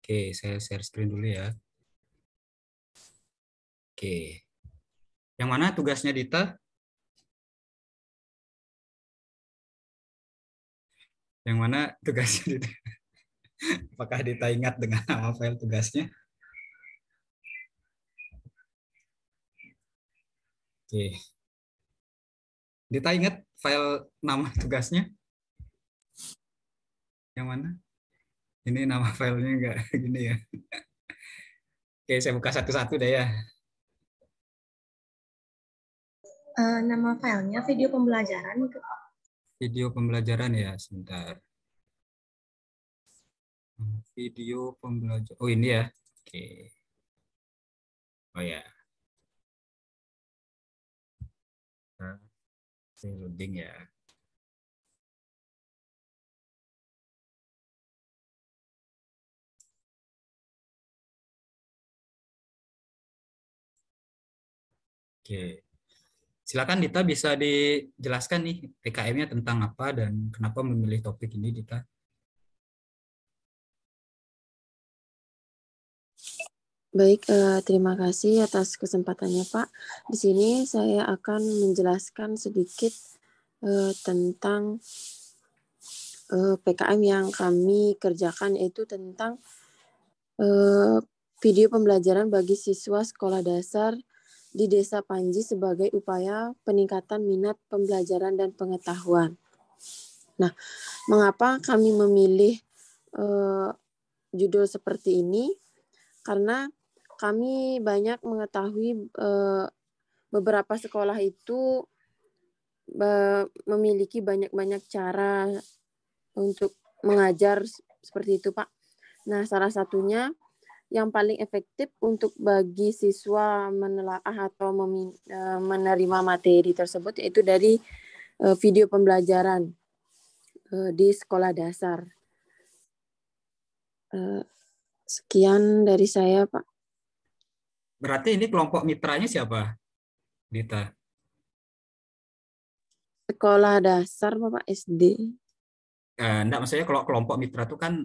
Oke, saya share screen dulu ya. Oke. Yang mana tugasnya Dita? Yang mana tugasnya Dita? Apakah Dita ingat dengan nama file tugasnya? Oke. Dita ingat file nama tugasnya? Yang mana? ini nama filenya enggak gini ya. Oke, saya buka satu-satu deh ya. Eh, nama filenya video pembelajaran. Video pembelajaran ya, sebentar. Video pembelajaran. Oh, ini ya. Oke. Oh ya. Nah, loading ya. Oke. Silakan Dita bisa dijelaskan nih PKM-nya tentang apa dan kenapa memilih topik ini Dita. Baik, eh, terima kasih atas kesempatannya Pak. Di sini saya akan menjelaskan sedikit eh, tentang eh, PKM yang kami kerjakan yaitu tentang video pembelajaran bagi siswa sekolah dasar di Desa Panji sebagai upaya peningkatan minat pembelajaran dan pengetahuan. Nah, mengapa kami memilih uh, judul seperti ini? Karena kami banyak mengetahui uh, beberapa sekolah itu memiliki banyak-banyak cara untuk mengajar seperti itu, Pak. Nah, salah satunya yang paling efektif untuk bagi siswa menelaah atau eh, menerima materi tersebut yaitu dari eh, video pembelajaran eh, di sekolah dasar. Sekian dari saya, Pak. Berarti ini kelompok mitranya siapa, Dita? Sekolah dasar, Bapak SD. Eh, maksudnya kalau kelompok mitra itu kan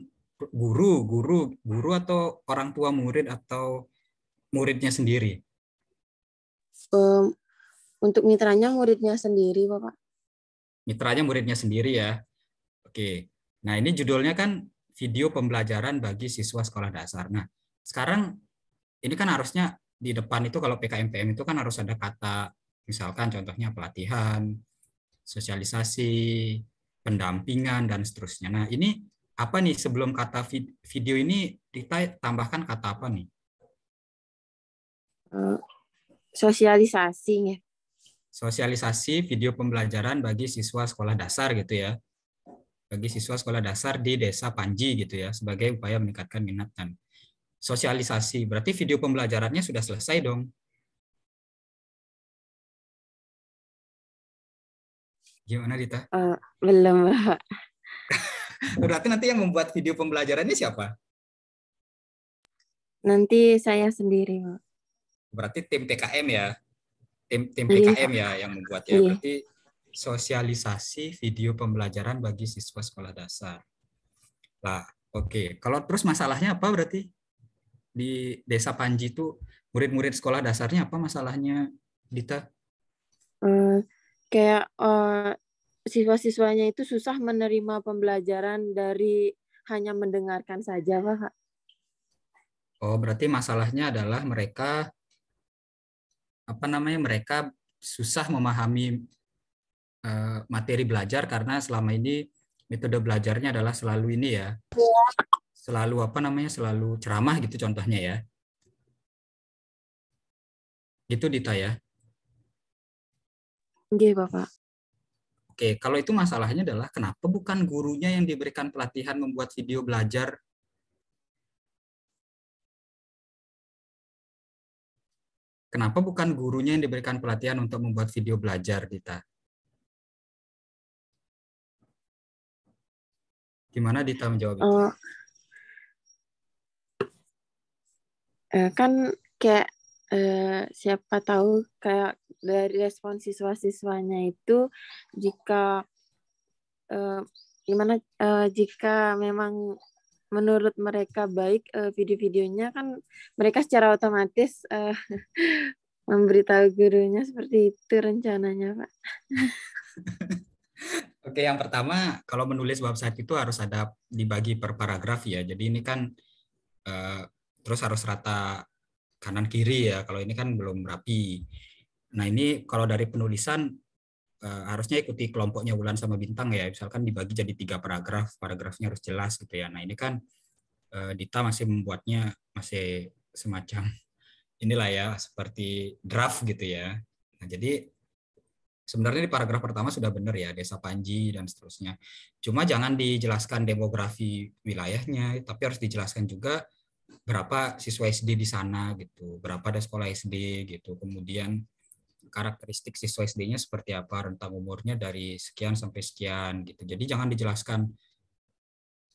guru, guru, guru atau orang tua murid atau muridnya sendiri? Um, untuk mitranya muridnya sendiri, Bapak. Mitranya muridnya sendiri ya. Oke. Nah, ini judulnya kan video pembelajaran bagi siswa sekolah dasar. Nah, sekarang ini kan harusnya di depan itu kalau PKMPM itu kan harus ada kata misalkan contohnya pelatihan, sosialisasi, pendampingan dan seterusnya. Nah, ini apa nih sebelum kata video ini kita tambahkan kata apa nih? Eh, sosialisasi. Sosialisasi video pembelajaran bagi siswa sekolah dasar gitu ya. Bagi siswa sekolah dasar di desa Panji gitu ya sebagai upaya meningkatkan minat dan sosialisasi. Berarti video pembelajarannya sudah selesai dong. Gimana Dita? Uh, eh, belum. Berarti nanti yang membuat video pembelajarannya siapa? Nanti saya sendiri, Pak. Berarti tim TKM ya? Tim tim iya. PKM ya yang membuat ya. Iya. Berarti sosialisasi video pembelajaran bagi siswa sekolah dasar. Lah, oke. Okay. Kalau terus masalahnya apa berarti? Di Desa Panji itu murid-murid sekolah dasarnya apa masalahnya, Dita? Hmm, kayak uh, siswa-siswanya itu susah menerima pembelajaran dari hanya mendengarkan saja, Pak? Oh, berarti masalahnya adalah mereka apa namanya? Mereka susah memahami uh, materi belajar karena selama ini metode belajarnya adalah selalu ini ya. Selalu apa namanya? Selalu ceramah gitu contohnya ya. Itu Dita ya. Iya, Bapak. Oke, kalau itu masalahnya adalah kenapa bukan gurunya yang diberikan pelatihan membuat video belajar Kenapa bukan gurunya yang diberikan pelatihan untuk membuat video belajar, Dita? Gimana Dita menjawab itu? Uh, kan kayak uh, siapa tahu kayak dari respon siswa-siswanya itu jika uh, gimana uh, jika memang menurut mereka baik uh, video-videonya kan mereka secara otomatis uh, memberitahu gurunya seperti itu rencananya pak. Oke, yang pertama kalau menulis website itu harus ada dibagi per paragraf ya. Jadi ini kan uh, terus harus rata kanan kiri ya. Kalau ini kan belum rapi. Nah ini kalau dari penulisan eh, harusnya ikuti kelompoknya bulan sama Bintang ya. Misalkan dibagi jadi tiga paragraf, paragrafnya harus jelas gitu ya. Nah ini kan eh, Dita masih membuatnya masih semacam inilah ya seperti draft gitu ya. Nah jadi sebenarnya di paragraf pertama sudah benar ya desa Panji dan seterusnya. Cuma jangan dijelaskan demografi wilayahnya, tapi harus dijelaskan juga berapa siswa SD di sana gitu, berapa ada sekolah SD gitu, kemudian karakteristik siswa SD-nya seperti apa, rentang umurnya dari sekian sampai sekian gitu. Jadi jangan dijelaskan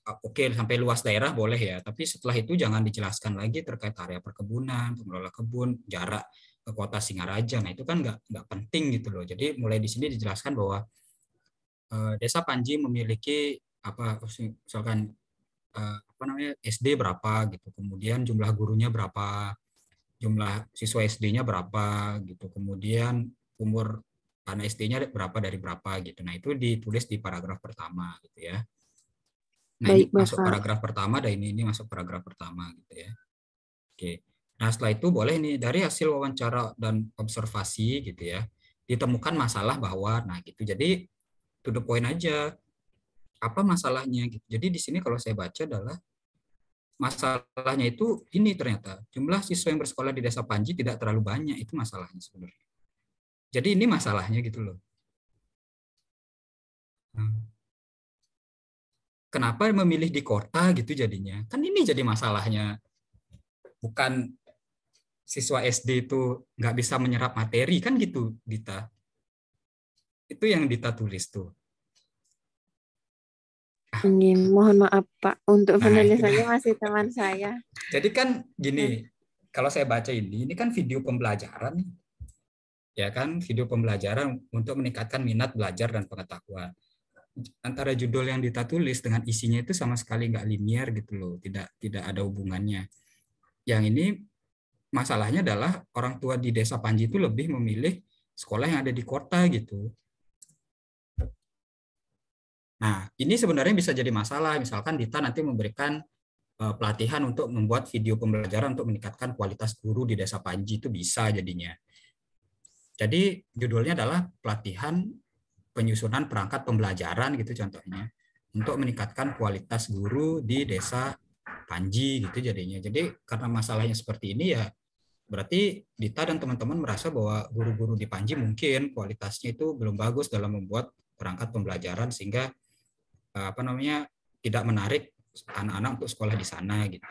ah, oke okay, sampai luas daerah boleh ya, tapi setelah itu jangan dijelaskan lagi terkait area perkebunan, pengelola kebun, jarak ke kota Singaraja. Nah, itu kan nggak nggak penting gitu loh. Jadi mulai di sini dijelaskan bahwa uh, Desa Panji memiliki apa misalkan uh, apa namanya SD berapa gitu, kemudian jumlah gurunya berapa, jumlah siswa SD-nya berapa gitu. Kemudian umur anak SD-nya berapa dari berapa gitu. Nah, itu ditulis di paragraf pertama gitu ya. Nah, Baik, ini Bapak. masuk paragraf pertama dan ini ini masuk paragraf pertama gitu ya. Oke. Nah, setelah itu boleh nih dari hasil wawancara dan observasi gitu ya. Ditemukan masalah bahwa nah gitu. Jadi to the point aja. Apa masalahnya gitu. Jadi di sini kalau saya baca adalah masalahnya itu ini ternyata jumlah siswa yang bersekolah di desa Panji tidak terlalu banyak itu masalahnya sebenarnya. Jadi ini masalahnya gitu loh. Hmm. Kenapa memilih di kota gitu jadinya? Kan ini jadi masalahnya. Bukan siswa SD itu nggak bisa menyerap materi kan gitu Dita. Itu yang Dita tulis tuh. Ini mohon maaf Pak untuk penulisannya nah, masih teman saya. Jadi kan gini, nah. kalau saya baca ini, ini kan video pembelajaran Ya kan, video pembelajaran untuk meningkatkan minat belajar dan pengetahuan. Antara judul yang ditulis dengan isinya itu sama sekali nggak linear gitu loh, tidak tidak ada hubungannya. Yang ini masalahnya adalah orang tua di desa Panji itu lebih memilih sekolah yang ada di kota gitu Nah, ini sebenarnya bisa jadi masalah. Misalkan Dita nanti memberikan eh, pelatihan untuk membuat video pembelajaran untuk meningkatkan kualitas guru di Desa Panji itu bisa jadinya. Jadi judulnya adalah pelatihan penyusunan perangkat pembelajaran gitu contohnya untuk meningkatkan kualitas guru di Desa Panji gitu jadinya. Jadi karena masalahnya seperti ini ya berarti Dita dan teman-teman merasa bahwa guru-guru di Panji mungkin kualitasnya itu belum bagus dalam membuat perangkat pembelajaran sehingga Eh, apa namanya tidak menarik anak-anak untuk sekolah di sana gitu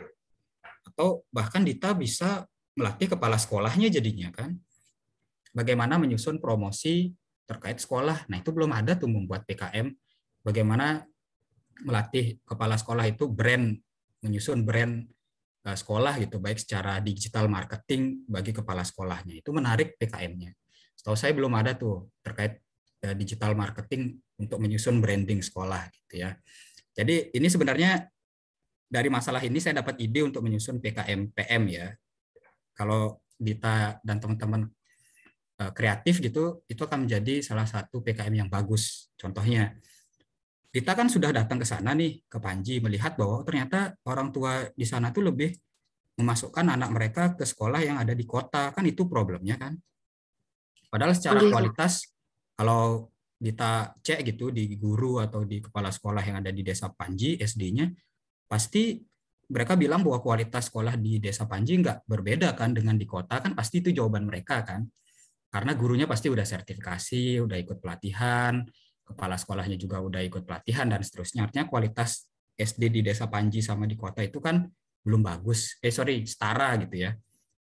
atau bahkan Dita bisa melatih kepala sekolahnya jadinya kan bagaimana menyusun promosi terkait sekolah nah itu belum ada tuh membuat PKM bagaimana melatih kepala sekolah itu brand menyusun brand eh, sekolah gitu baik secara digital marketing bagi kepala sekolahnya itu menarik PKM-nya setahu saya belum ada tuh terkait Eh, digital marketing untuk menyusun branding sekolah gitu ya. Jadi ini sebenarnya dari masalah ini saya dapat ide untuk menyusun PKM PM ya. Kalau Dita dan teman-teman eh, kreatif gitu, itu akan menjadi salah satu PKM yang bagus. Contohnya, Dita kan sudah datang ke sana nih ke Panji melihat bahwa oh, ternyata orang tua di sana tuh lebih memasukkan anak mereka ke sekolah yang ada di kota kan itu problemnya kan. Padahal secara iya. kualitas kalau kita cek gitu di guru atau di kepala sekolah yang ada di desa Panji SD-nya pasti mereka bilang bahwa kualitas sekolah di desa Panji nggak berbeda kan dengan di kota kan pasti itu jawaban mereka kan karena gurunya pasti udah sertifikasi udah ikut pelatihan kepala sekolahnya juga udah ikut pelatihan dan seterusnya artinya kualitas SD di desa Panji sama di kota itu kan belum bagus eh sorry setara gitu ya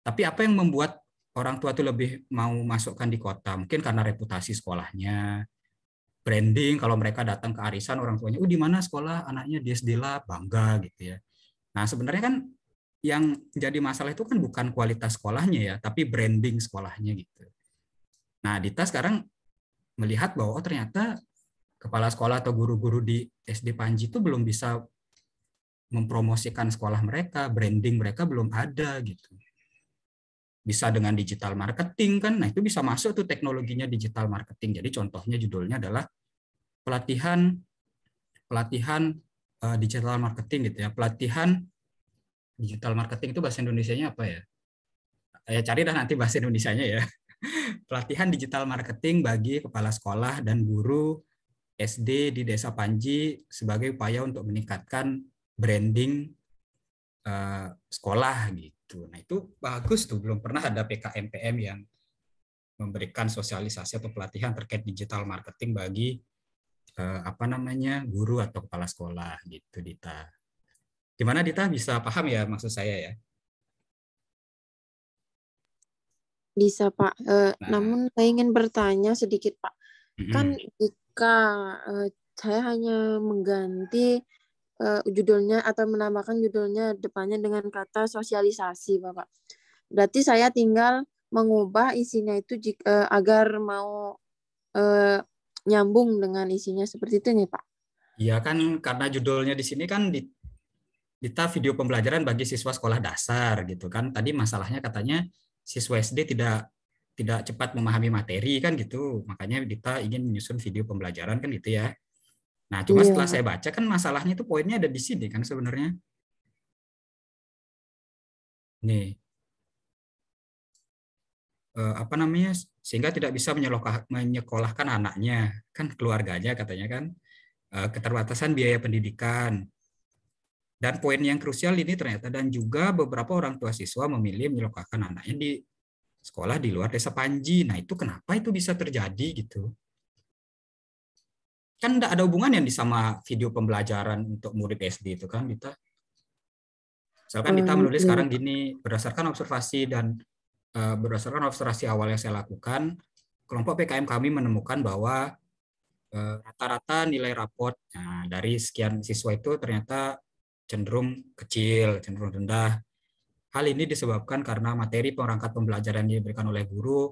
tapi apa yang membuat orang tua tuh lebih mau masukkan di kota mungkin karena reputasi sekolahnya branding kalau mereka datang ke arisan orang tuanya oh di mana sekolah anaknya di SD lah bangga gitu ya nah sebenarnya kan yang jadi masalah itu kan bukan kualitas sekolahnya ya tapi branding sekolahnya gitu nah Dita sekarang melihat bahwa oh, ternyata kepala sekolah atau guru-guru di SD Panji itu belum bisa mempromosikan sekolah mereka branding mereka belum ada gitu bisa dengan digital marketing kan. Nah, itu bisa masuk tuh teknologinya digital marketing. Jadi contohnya judulnya adalah pelatihan pelatihan uh, digital marketing gitu ya. Pelatihan digital marketing itu bahasa Indonesia-nya apa ya? Ya cari dah nanti bahasa Indonesia-nya ya. Pelatihan digital marketing bagi kepala sekolah dan guru SD di Desa Panji sebagai upaya untuk meningkatkan branding uh, sekolah gitu itu Nah itu bagus tuh belum pernah ada PKMPM yang memberikan sosialisasi atau pelatihan terkait digital marketing bagi eh, apa namanya guru atau kepala sekolah gitu Dita. Gimana Dita bisa paham ya maksud saya ya? Bisa Pak. E, nah. Namun saya ingin bertanya sedikit Pak. Mm -hmm. Kan jika e, saya hanya mengganti uh, judulnya atau menambahkan judulnya depannya dengan kata sosialisasi, Bapak. Berarti saya tinggal mengubah isinya itu jika, uh, eh, agar mau uh, nyambung dengan isinya seperti itu nih, Pak. Iya kan karena judulnya di sini kan di video pembelajaran bagi siswa sekolah dasar gitu kan. Tadi masalahnya katanya siswa SD tidak tidak cepat memahami materi kan gitu. Makanya kita ingin menyusun video pembelajaran kan gitu ya. Nah, cuma iya. setelah saya baca kan masalahnya itu poinnya ada di sini kan sebenarnya. Nih. Eh, apa namanya? sehingga tidak bisa menyekolahkan anaknya, kan keluarganya katanya kan. Eh, keterbatasan biaya pendidikan. Dan poin yang krusial ini ternyata dan juga beberapa orang tua siswa memilih menyekolahkan anaknya di sekolah di luar desa Panji. Nah, itu kenapa itu bisa terjadi gitu? kan tidak ada hubungannya nih sama video pembelajaran untuk murid SD itu kan kita misalkan kita menulis sekarang iya. gini berdasarkan observasi dan uh, berdasarkan observasi awal yang saya lakukan kelompok PKM kami menemukan bahwa rata eh, rata-rata nilai rapot nah, dari sekian siswa itu ternyata cenderung kecil cenderung rendah hal ini disebabkan karena materi perangkat pembelajaran yang diberikan oleh guru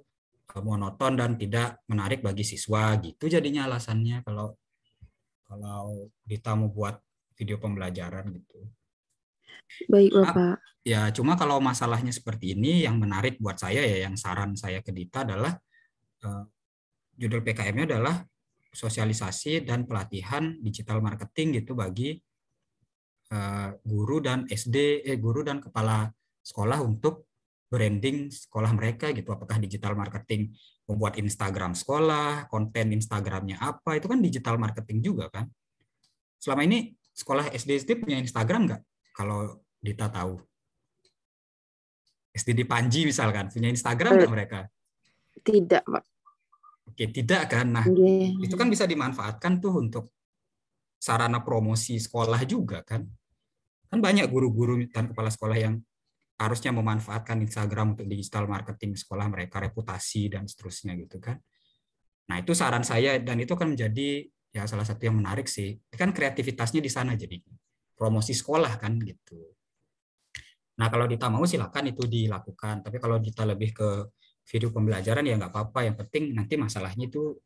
monoton dan tidak menarik bagi siswa gitu jadinya alasannya kalau kalau kita mau buat video pembelajaran gitu. Baik Bapak. Ya cuma kalau masalahnya seperti ini yang menarik buat saya ya yang saran saya ke Dita adalah uh, judul PKM-nya adalah sosialisasi dan pelatihan digital marketing gitu bagi uh, guru dan SD eh guru dan kepala sekolah untuk branding sekolah mereka gitu apakah digital marketing membuat Instagram sekolah konten Instagramnya apa itu kan digital marketing juga kan selama ini sekolah SD SD punya Instagram nggak kalau Dita tahu SD di Panji misalkan punya Instagram nggak eh, mereka tidak pak oke tidak kan nah yeah. itu kan bisa dimanfaatkan tuh untuk sarana promosi sekolah juga kan kan banyak guru-guru dan kepala sekolah yang harusnya memanfaatkan Instagram untuk digital marketing sekolah mereka reputasi dan seterusnya gitu kan nah itu saran saya dan itu kan menjadi ya salah satu yang menarik sih kan kreativitasnya di sana jadi promosi sekolah kan gitu nah kalau kita mau silakan itu dilakukan tapi kalau kita lebih ke video pembelajaran ya nggak apa-apa yang penting nanti masalahnya itu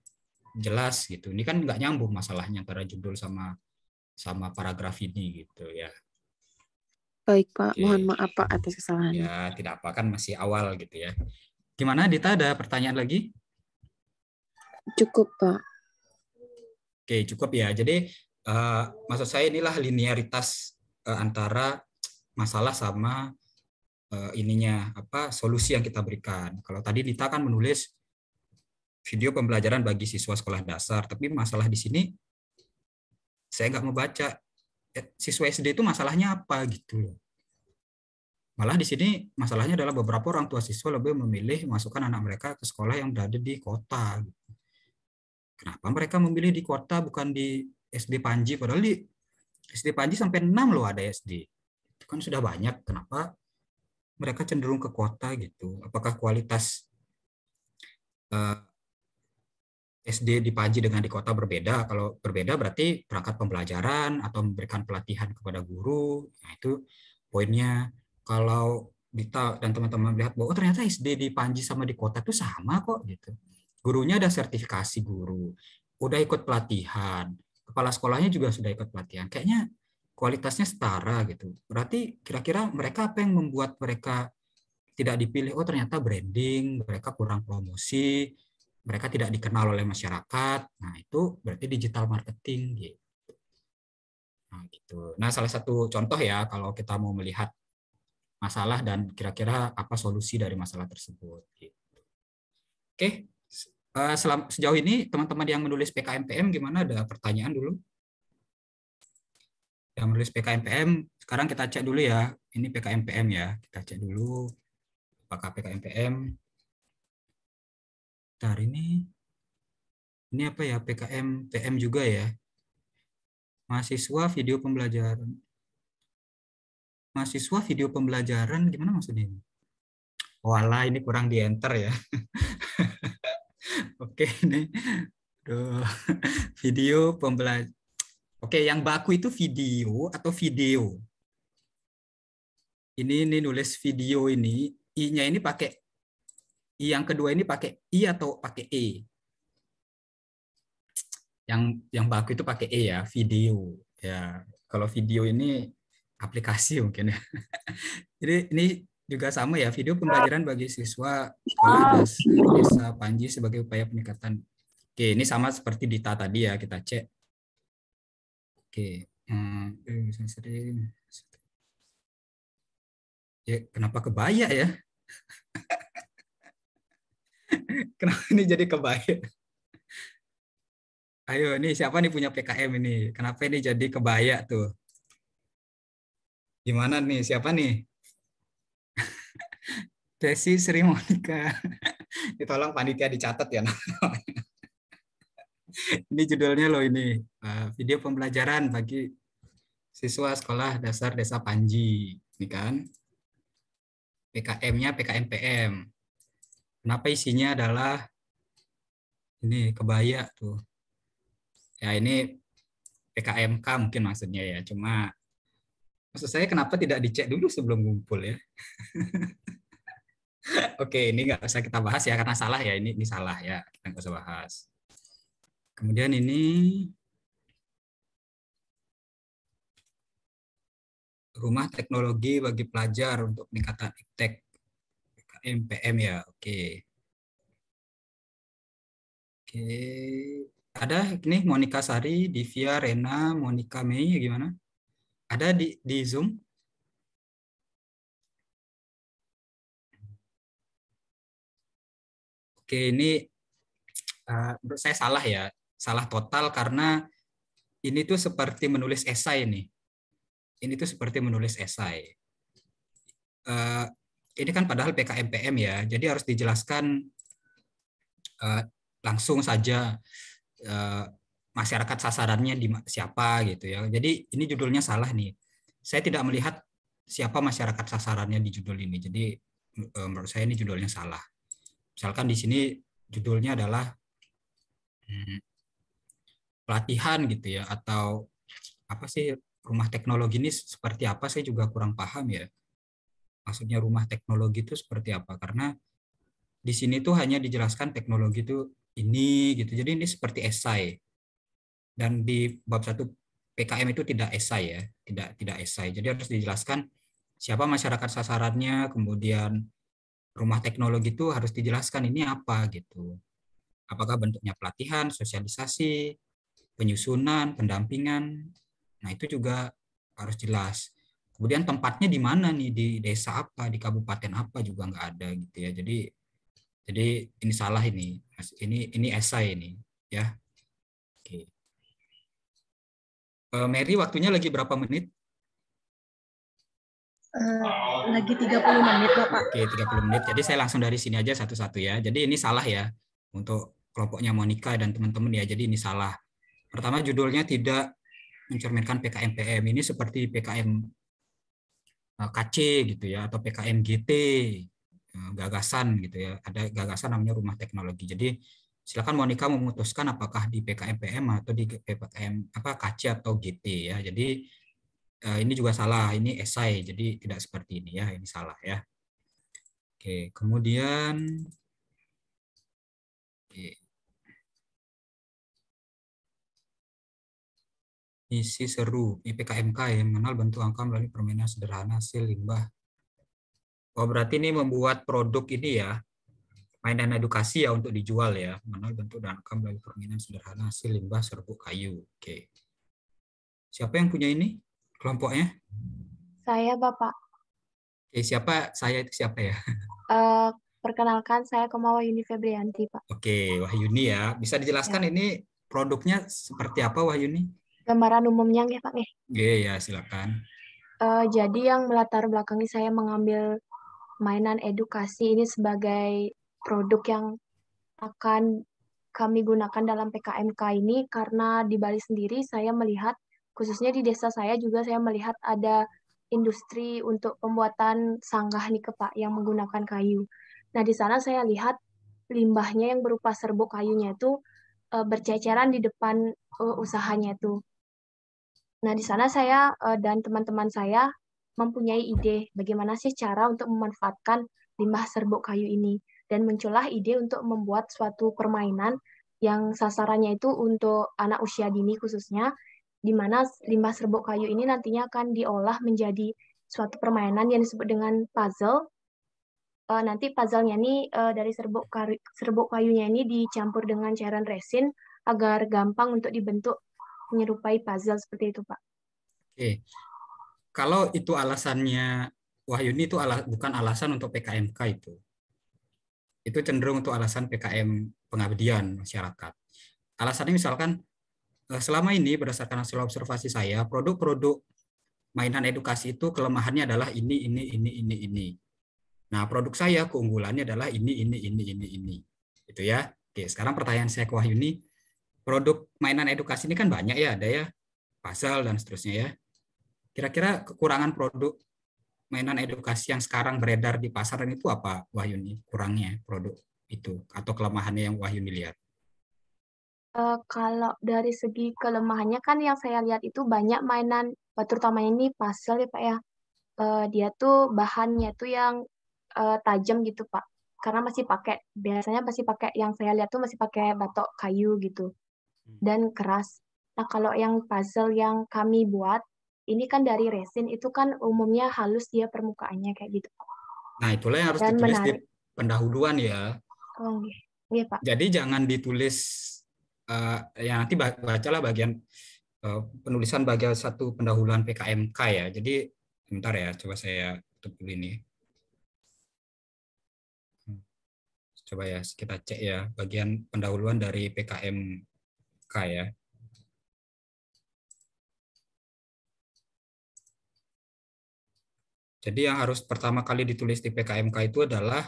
jelas gitu ini kan nggak nyambung masalahnya antara judul sama sama paragraf ini gitu ya Baik Pak, Oke. mohon maaf Pak atas kesalahan. Ya, tidak apa kan masih awal gitu ya. Gimana Dita ada pertanyaan lagi? Cukup Pak. Oke, cukup ya. Jadi uh, maksud saya inilah linearitas uh, antara masalah sama uh, ininya apa solusi yang kita berikan. Kalau tadi Dita kan menulis video pembelajaran bagi siswa sekolah dasar, tapi masalah di sini saya nggak membaca Eh, siswa SD itu masalahnya apa gitu loh. Malah di sini masalahnya adalah beberapa orang tua siswa lebih memilih masukkan anak mereka ke sekolah yang berada di kota. Gitu. Kenapa mereka memilih di kota bukan di SD Panji? Padahal di SD Panji sampai 6 loh ada SD. Itu kan sudah banyak. Kenapa mereka cenderung ke kota gitu? Apakah kualitas eh, SD di Panji dengan di kota berbeda. Kalau berbeda berarti perangkat pembelajaran atau memberikan pelatihan kepada guru. Nah, itu poinnya. Kalau kita dan teman-teman melihat bahwa oh, ternyata SD di Panji sama di kota itu sama kok gitu. Gurunya ada sertifikasi guru, udah ikut pelatihan, kepala sekolahnya juga sudah ikut pelatihan. Kayaknya kualitasnya setara gitu. Berarti kira-kira mereka apa yang membuat mereka tidak dipilih? Oh ternyata branding, mereka kurang promosi, mereka tidak dikenal oleh masyarakat. Nah, itu berarti digital marketing gitu. Nah, gitu. Nah, salah satu contoh ya kalau kita mau melihat masalah dan kira-kira apa solusi dari masalah tersebut gitu. Oke, eh, sejauh ini teman-teman yang menulis PKMPM gimana ada pertanyaan dulu? Yang menulis PKMPM, sekarang kita cek dulu ya. Ini PKMPM ya, kita cek dulu apakah PKMPM Bentar, ini ini apa ya? PKM, PM juga ya. Mahasiswa video pembelajaran. Mahasiswa video pembelajaran gimana maksudnya ini? Wala, ini kurang di enter ya. Oke, ini Duh. video pembelajaran. Oke, yang baku itu video atau video. Ini ini nulis video ini, i-nya ini pakai yang kedua ini pakai i atau pakai e? Yang yang baku itu pakai e ya, video. Ya, kalau video ini aplikasi mungkin ya. Jadi ini juga sama ya, video pembelajaran bagi siswa sekolah desa Panji sebagai upaya peningkatan. Oke, ini sama seperti Dita tadi ya, kita cek. Oke, eh, ya, kenapa kebaya ya? Kenapa ini jadi kebaya? Ayo, ini siapa nih punya PKM ini? Kenapa ini jadi kebaya tuh? Gimana nih? Siapa nih? Desi Sri Monica. Ditolong panitia dicatat ya. ini judulnya loh ini. Eh, video pembelajaran bagi siswa sekolah dasar Desa Panji. Ini kan. PKM-nya PKMPM. Kenapa isinya adalah ini kebaya tuh. Ya ini PKMK mungkin maksudnya ya. Cuma maksud saya kenapa tidak dicek dulu sebelum ngumpul ya? Oke, ini nggak usah kita bahas ya karena salah ya ini ini salah ya kita nggak usah bahas. Kemudian ini rumah teknologi bagi pelajar untuk peningkatan iptek MPM ya, oke. Okay. Oke, okay. ada ini Monica Sari, Divya, Rena, Monica Mei, ya gimana? Ada di di Zoom? Oke, okay, ini uh, menurut saya salah ya, salah total karena ini tuh seperti menulis esai nih. Ini tuh seperti menulis esai. Uh, ini kan padahal PKMPM ya, jadi harus dijelaskan uh, langsung saja uh, masyarakat sasarannya di siapa gitu ya. Jadi ini judulnya salah nih. Saya tidak melihat siapa masyarakat sasarannya di judul ini. Jadi uh, menurut saya ini judulnya salah. Misalkan di sini judulnya adalah hmm, pelatihan gitu ya atau apa sih rumah teknologi ini seperti apa saya juga kurang paham ya maksudnya rumah teknologi itu seperti apa karena di sini tuh hanya dijelaskan teknologi itu ini gitu jadi ini seperti esai dan di bab satu PKM itu tidak esai ya tidak tidak esai jadi harus dijelaskan siapa masyarakat sasarannya kemudian rumah teknologi itu harus dijelaskan ini apa gitu apakah bentuknya pelatihan sosialisasi penyusunan pendampingan nah itu juga harus jelas kemudian tempatnya di mana nih di desa apa di kabupaten apa juga nggak ada gitu ya jadi jadi ini salah ini ini ini esai ini ya oke uh, Mary waktunya lagi berapa menit uh, lagi 30 menit Bapak. Oke, 30 menit. Jadi saya langsung dari sini aja satu-satu ya. Jadi ini salah ya untuk kelompoknya Monica dan teman-teman ya. Jadi ini salah. Pertama judulnya tidak mencerminkan PKMPM Ini seperti PKM Eh, KC gitu ya atau PKMGT eh, gagasan gitu ya ada gagasan namanya rumah teknologi jadi silakan Monica memutuskan apakah di PKMPM atau di PKM apa KC atau GT ya jadi eh, ini juga salah ini esai jadi tidak seperti ini ya ini salah ya oke kemudian oke. isi seru IPKMK yang mengenal bentuk angka melalui permainan sederhana hasil limbah. Oh berarti ini membuat produk ini ya mainan edukasi ya untuk dijual ya mengenal bentuk dan angka melalui permainan sederhana hasil limbah serbuk kayu. Oke. Siapa yang punya ini kelompoknya? Saya bapak. Oke siapa saya itu siapa ya? Uh, perkenalkan saya Koma Wahyuni Febrianti pak. Oke Wahyuni ya bisa dijelaskan ya. ini produknya seperti apa Wahyuni? gambaran umumnya ya Pak Iya, yeah, yeah, silakan. Uh, jadi yang melatar belakangi saya mengambil mainan edukasi ini sebagai produk yang akan kami gunakan dalam PKMK ini karena di Bali sendiri saya melihat khususnya di desa saya juga saya melihat ada industri untuk pembuatan sanggah nih ke Pak yang menggunakan kayu. Nah, di sana saya lihat limbahnya yang berupa serbuk kayunya itu uh, berceceran di depan eh, usahanya itu. Nah, di sana saya uh, dan teman-teman saya mempunyai ide bagaimana sih cara untuk memanfaatkan limbah serbuk kayu ini dan muncullah ide untuk membuat suatu permainan yang sasarannya itu untuk anak usia dini khususnya di mana limbah serbuk kayu ini nantinya akan diolah menjadi suatu permainan yang disebut dengan puzzle. Uh, nanti puzzle-nya ini uh, dari serbuk, kayu, serbuk kayunya ini dicampur dengan cairan resin agar gampang untuk dibentuk menyerupai puzzle seperti itu, Pak. Oke. Kalau itu alasannya Wahyuni itu ala, bukan alasan untuk PKMK itu. Itu cenderung untuk alasan PKM pengabdian masyarakat. Alasannya misalkan eh, selama ini berdasarkan hasil observasi saya, produk-produk mainan edukasi itu kelemahannya adalah ini, ini, ini, ini, ini. Nah, produk saya keunggulannya adalah ini, ini, ini, ini, ini. Itu ya. Oke, sekarang pertanyaan saya ke Wahyuni, produk mainan edukasi ini kan banyak ya, ada ya pasal dan seterusnya ya. Kira-kira kekurangan produk mainan edukasi yang sekarang beredar di pasaran itu apa Wahyuni? Kurangnya produk itu atau kelemahannya yang Wahyuni lihat? Uh, kalau dari segi kelemahannya kan yang saya lihat itu banyak mainan, terutama ini pasal ya Pak ya. Uh, dia tuh bahannya tuh yang uh, tajam gitu Pak. Karena masih pakai, biasanya masih pakai yang saya lihat tuh masih pakai batok kayu gitu. Hmm. dan keras. Nah, kalau yang puzzle yang kami buat, ini kan dari resin, itu kan umumnya halus dia permukaannya kayak gitu. Nah, itulah yang harus dan ditulis menarik. di pendahuluan ya. Oh, iya. iya. Pak. Jadi jangan ditulis uh, eh, yang nanti bacalah bagian uh, penulisan bagian satu pendahuluan PKMK ya. Jadi sebentar ya, coba saya tutup dulu ini. Hmm. Coba ya, kita cek ya bagian pendahuluan dari PKM K ya. Jadi yang harus pertama kali ditulis di PKMK itu adalah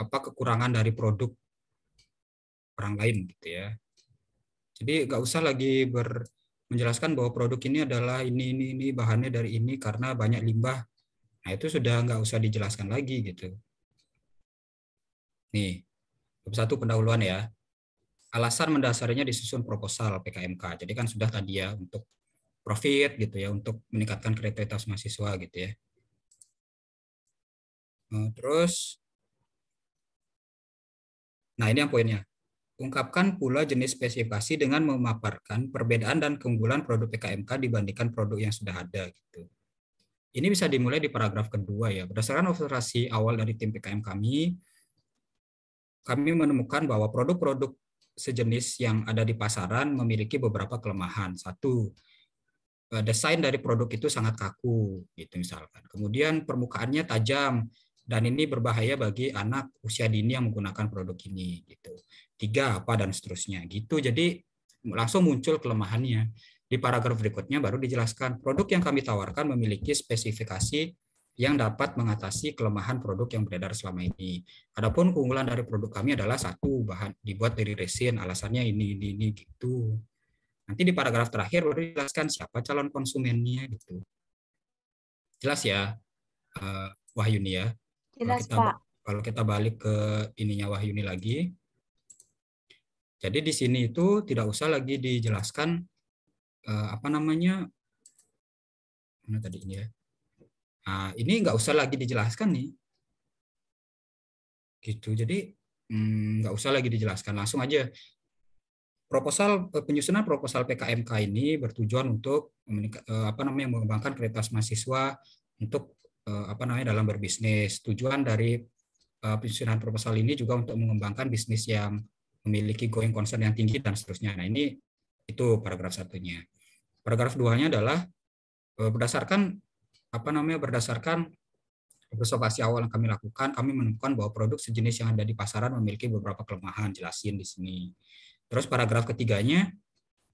apa kekurangan dari produk orang lain gitu ya. Jadi nggak usah lagi ber, menjelaskan bahwa produk ini adalah ini ini ini bahannya dari ini karena banyak limbah. Nah itu sudah nggak usah dijelaskan lagi gitu. Nih, satu pendahuluan ya alasan mendasarinya disusun proposal PKMK. Jadi kan sudah tadi ya untuk profit gitu ya, untuk meningkatkan kreativitas mahasiswa gitu ya. Eh, terus, nah ini yang poinnya. Ungkapkan pula jenis spesifikasi dengan memaparkan perbedaan dan keunggulan produk PKMK dibandingkan produk yang sudah ada gitu. Ini bisa dimulai di paragraf kedua ya. Berdasarkan observasi awal dari tim PKM kami, kami menemukan bahwa produk-produk sejenis yang ada di pasaran memiliki beberapa kelemahan. Satu, eh, desain dari produk itu sangat kaku, gitu misalkan. Kemudian permukaannya tajam dan ini berbahaya bagi anak usia dini yang menggunakan produk ini, gitu. Tiga, apa dan seterusnya, gitu. Jadi langsung muncul kelemahannya. Di paragraf berikutnya baru dijelaskan produk yang kami tawarkan memiliki spesifikasi yang dapat mengatasi kelemahan produk yang beredar selama ini. Adapun keunggulan dari produk kami adalah satu bahan dibuat dari resin, alasannya ini ini ini gitu. Nanti di paragraf terakhir baru dijelaskan siapa calon konsumennya gitu. Jelas ya, uh, Wahyuni ya. Jelas kalau kita, Pak. Kalau kita balik ke ininya Wahyuni lagi. Jadi di sini itu tidak usah lagi dijelaskan uh, apa namanya mana tadi ini ya Nah, ini nggak usah lagi dijelaskan nih. Gitu. Jadi hmm, nggak usah lagi dijelaskan, langsung aja. Proposal eh, penyusunan proposal PKMK ini bertujuan untuk eh, apa namanya mengembangkan kreativitas mahasiswa untuk eh, apa namanya dalam berbisnis. Tujuan dari penyusunan proposal ini juga untuk mengembangkan bisnis yang memiliki going concern yang tinggi dan seterusnya. Nah, ini itu paragraf satunya. Paragraf duanya adalah berdasarkan apa namanya berdasarkan observasi awal yang kami lakukan, kami menemukan bahwa produk sejenis yang ada di pasaran memiliki beberapa kelemahan. Jelasin di sini. Terus paragraf ketiganya,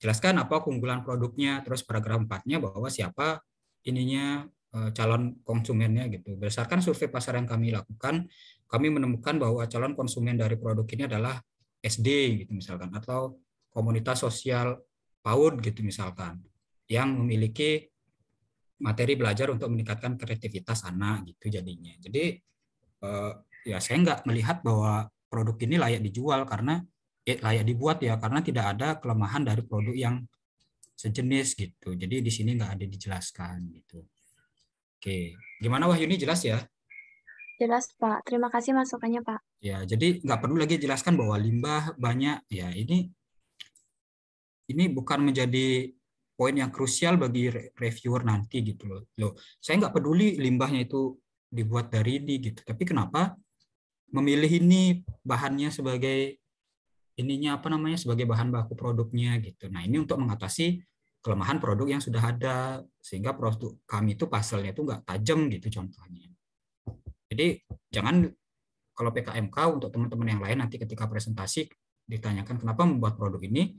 jelaskan apa keunggulan produknya. Terus paragraf empatnya bahwa siapa ininya eh, calon konsumennya gitu. Berdasarkan survei pasar yang kami lakukan, kami menemukan bahwa calon konsumen dari produk ini adalah SD gitu misalkan atau komunitas sosial PAUD gitu misalkan yang memiliki materi belajar untuk meningkatkan kreativitas anak gitu jadinya. Jadi eh, ya saya nggak melihat bahwa produk ini layak dijual karena eh, layak dibuat ya karena tidak ada kelemahan dari produk yang sejenis gitu. Jadi di sini nggak ada dijelaskan gitu. Oke, gimana Wahyuni jelas ya? Jelas Pak, terima kasih masukannya Pak. Ya, jadi nggak perlu lagi jelaskan bahwa limbah banyak ya ini ini bukan menjadi poin yang krusial bagi reviewer nanti gitu loh. Loh, saya nggak peduli limbahnya itu dibuat dari ini gitu. Tapi kenapa memilih ini bahannya sebagai ininya apa namanya sebagai bahan baku produknya gitu. Nah, ini untuk mengatasi kelemahan produk yang sudah ada sehingga produk kami itu pasalnya itu nggak tajam gitu contohnya. Jadi jangan kalau PKMK untuk teman-teman yang lain nanti ketika presentasi ditanyakan kenapa membuat produk ini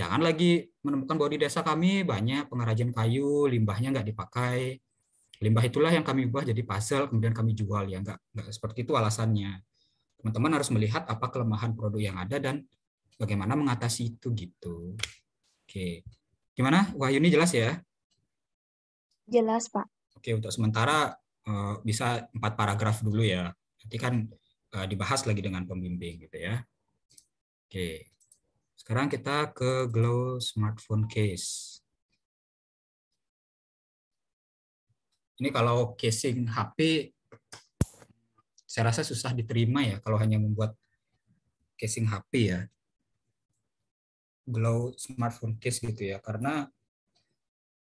Jangan lagi menemukan bahwa di desa kami banyak pengrajin kayu, limbahnya nggak dipakai. Limbah itulah yang kami ubah jadi puzzle, kemudian kami jual. Ya nggak, nggak seperti itu alasannya. Teman-teman harus melihat apa kelemahan produk yang ada dan bagaimana mengatasi itu gitu. Oke. Gimana? Wah, ini jelas ya? Jelas, Pak. Oke, untuk sementara eh, bisa empat paragraf dulu ya. Nanti kan eh, dibahas lagi dengan pembimbing gitu ya. Oke. Sekarang kita ke Glow Smartphone Case. Ini kalau casing HP, saya rasa susah diterima ya kalau hanya membuat casing HP ya. Glow Smartphone Case gitu ya, karena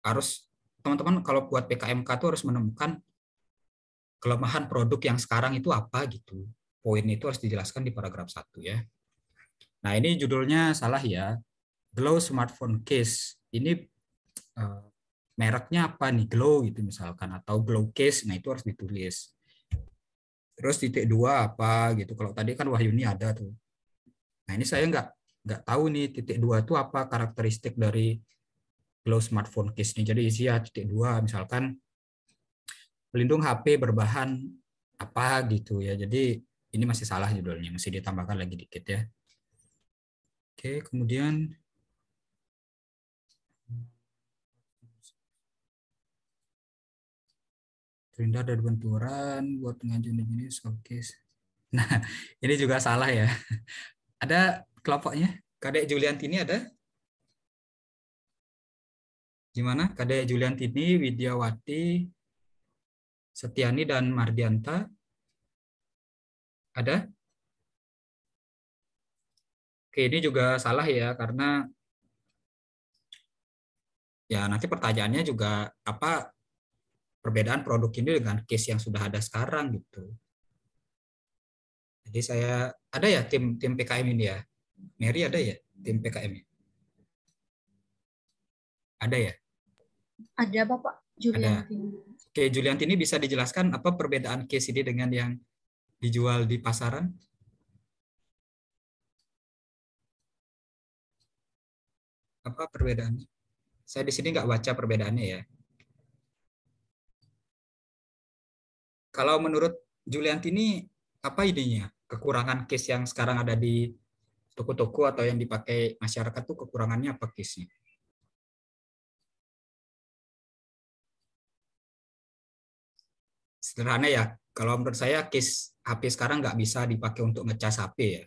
harus teman-teman kalau buat PKMK itu harus menemukan kelemahan produk yang sekarang itu apa gitu. Poin itu harus dijelaskan di paragraf satu ya. Nah ini judulnya salah ya. Glow smartphone case. Ini uh, mereknya apa nih Glow gitu misalkan atau Glow case. Nah itu harus ditulis. Terus titik dua apa gitu. Kalau tadi kan Wahyuni ada tuh. Nah ini saya nggak nggak tahu nih titik dua itu apa karakteristik dari Glow smartphone case ini. Jadi isi ya titik dua misalkan pelindung HP berbahan apa gitu ya. Jadi ini masih salah judulnya, masih ditambahkan lagi dikit ya. Oke, kemudian terindah dari benturan buat pengajuan ini oke. Nah, ini juga salah ya. Ada kelompoknya? Kadek Juliantini ada? Gimana? Kadek Juliantini, Widyawati, Setiani, dan Mardianta. Ada? Oke, ini juga salah ya karena ya nanti pertanyaannya juga apa perbedaan produk ini dengan case yang sudah ada sekarang gitu. Jadi saya ada ya tim tim PKM ini ya. Mary ada ya tim PKM ini? Ada ya? Ada Bapak Juliantini. Oke, Juliantini ini bisa dijelaskan apa perbedaan case ini dengan yang dijual di pasaran? apa perbedaannya? Saya di sini nggak baca perbedaannya ya. Kalau menurut Julian, ini apa idenya? Kekurangan case yang sekarang ada di toko-toko atau yang dipakai masyarakat tuh kekurangannya apa case-nya? Sederhana ya, kalau menurut saya case HP sekarang nggak bisa dipakai untuk ngecas HP ya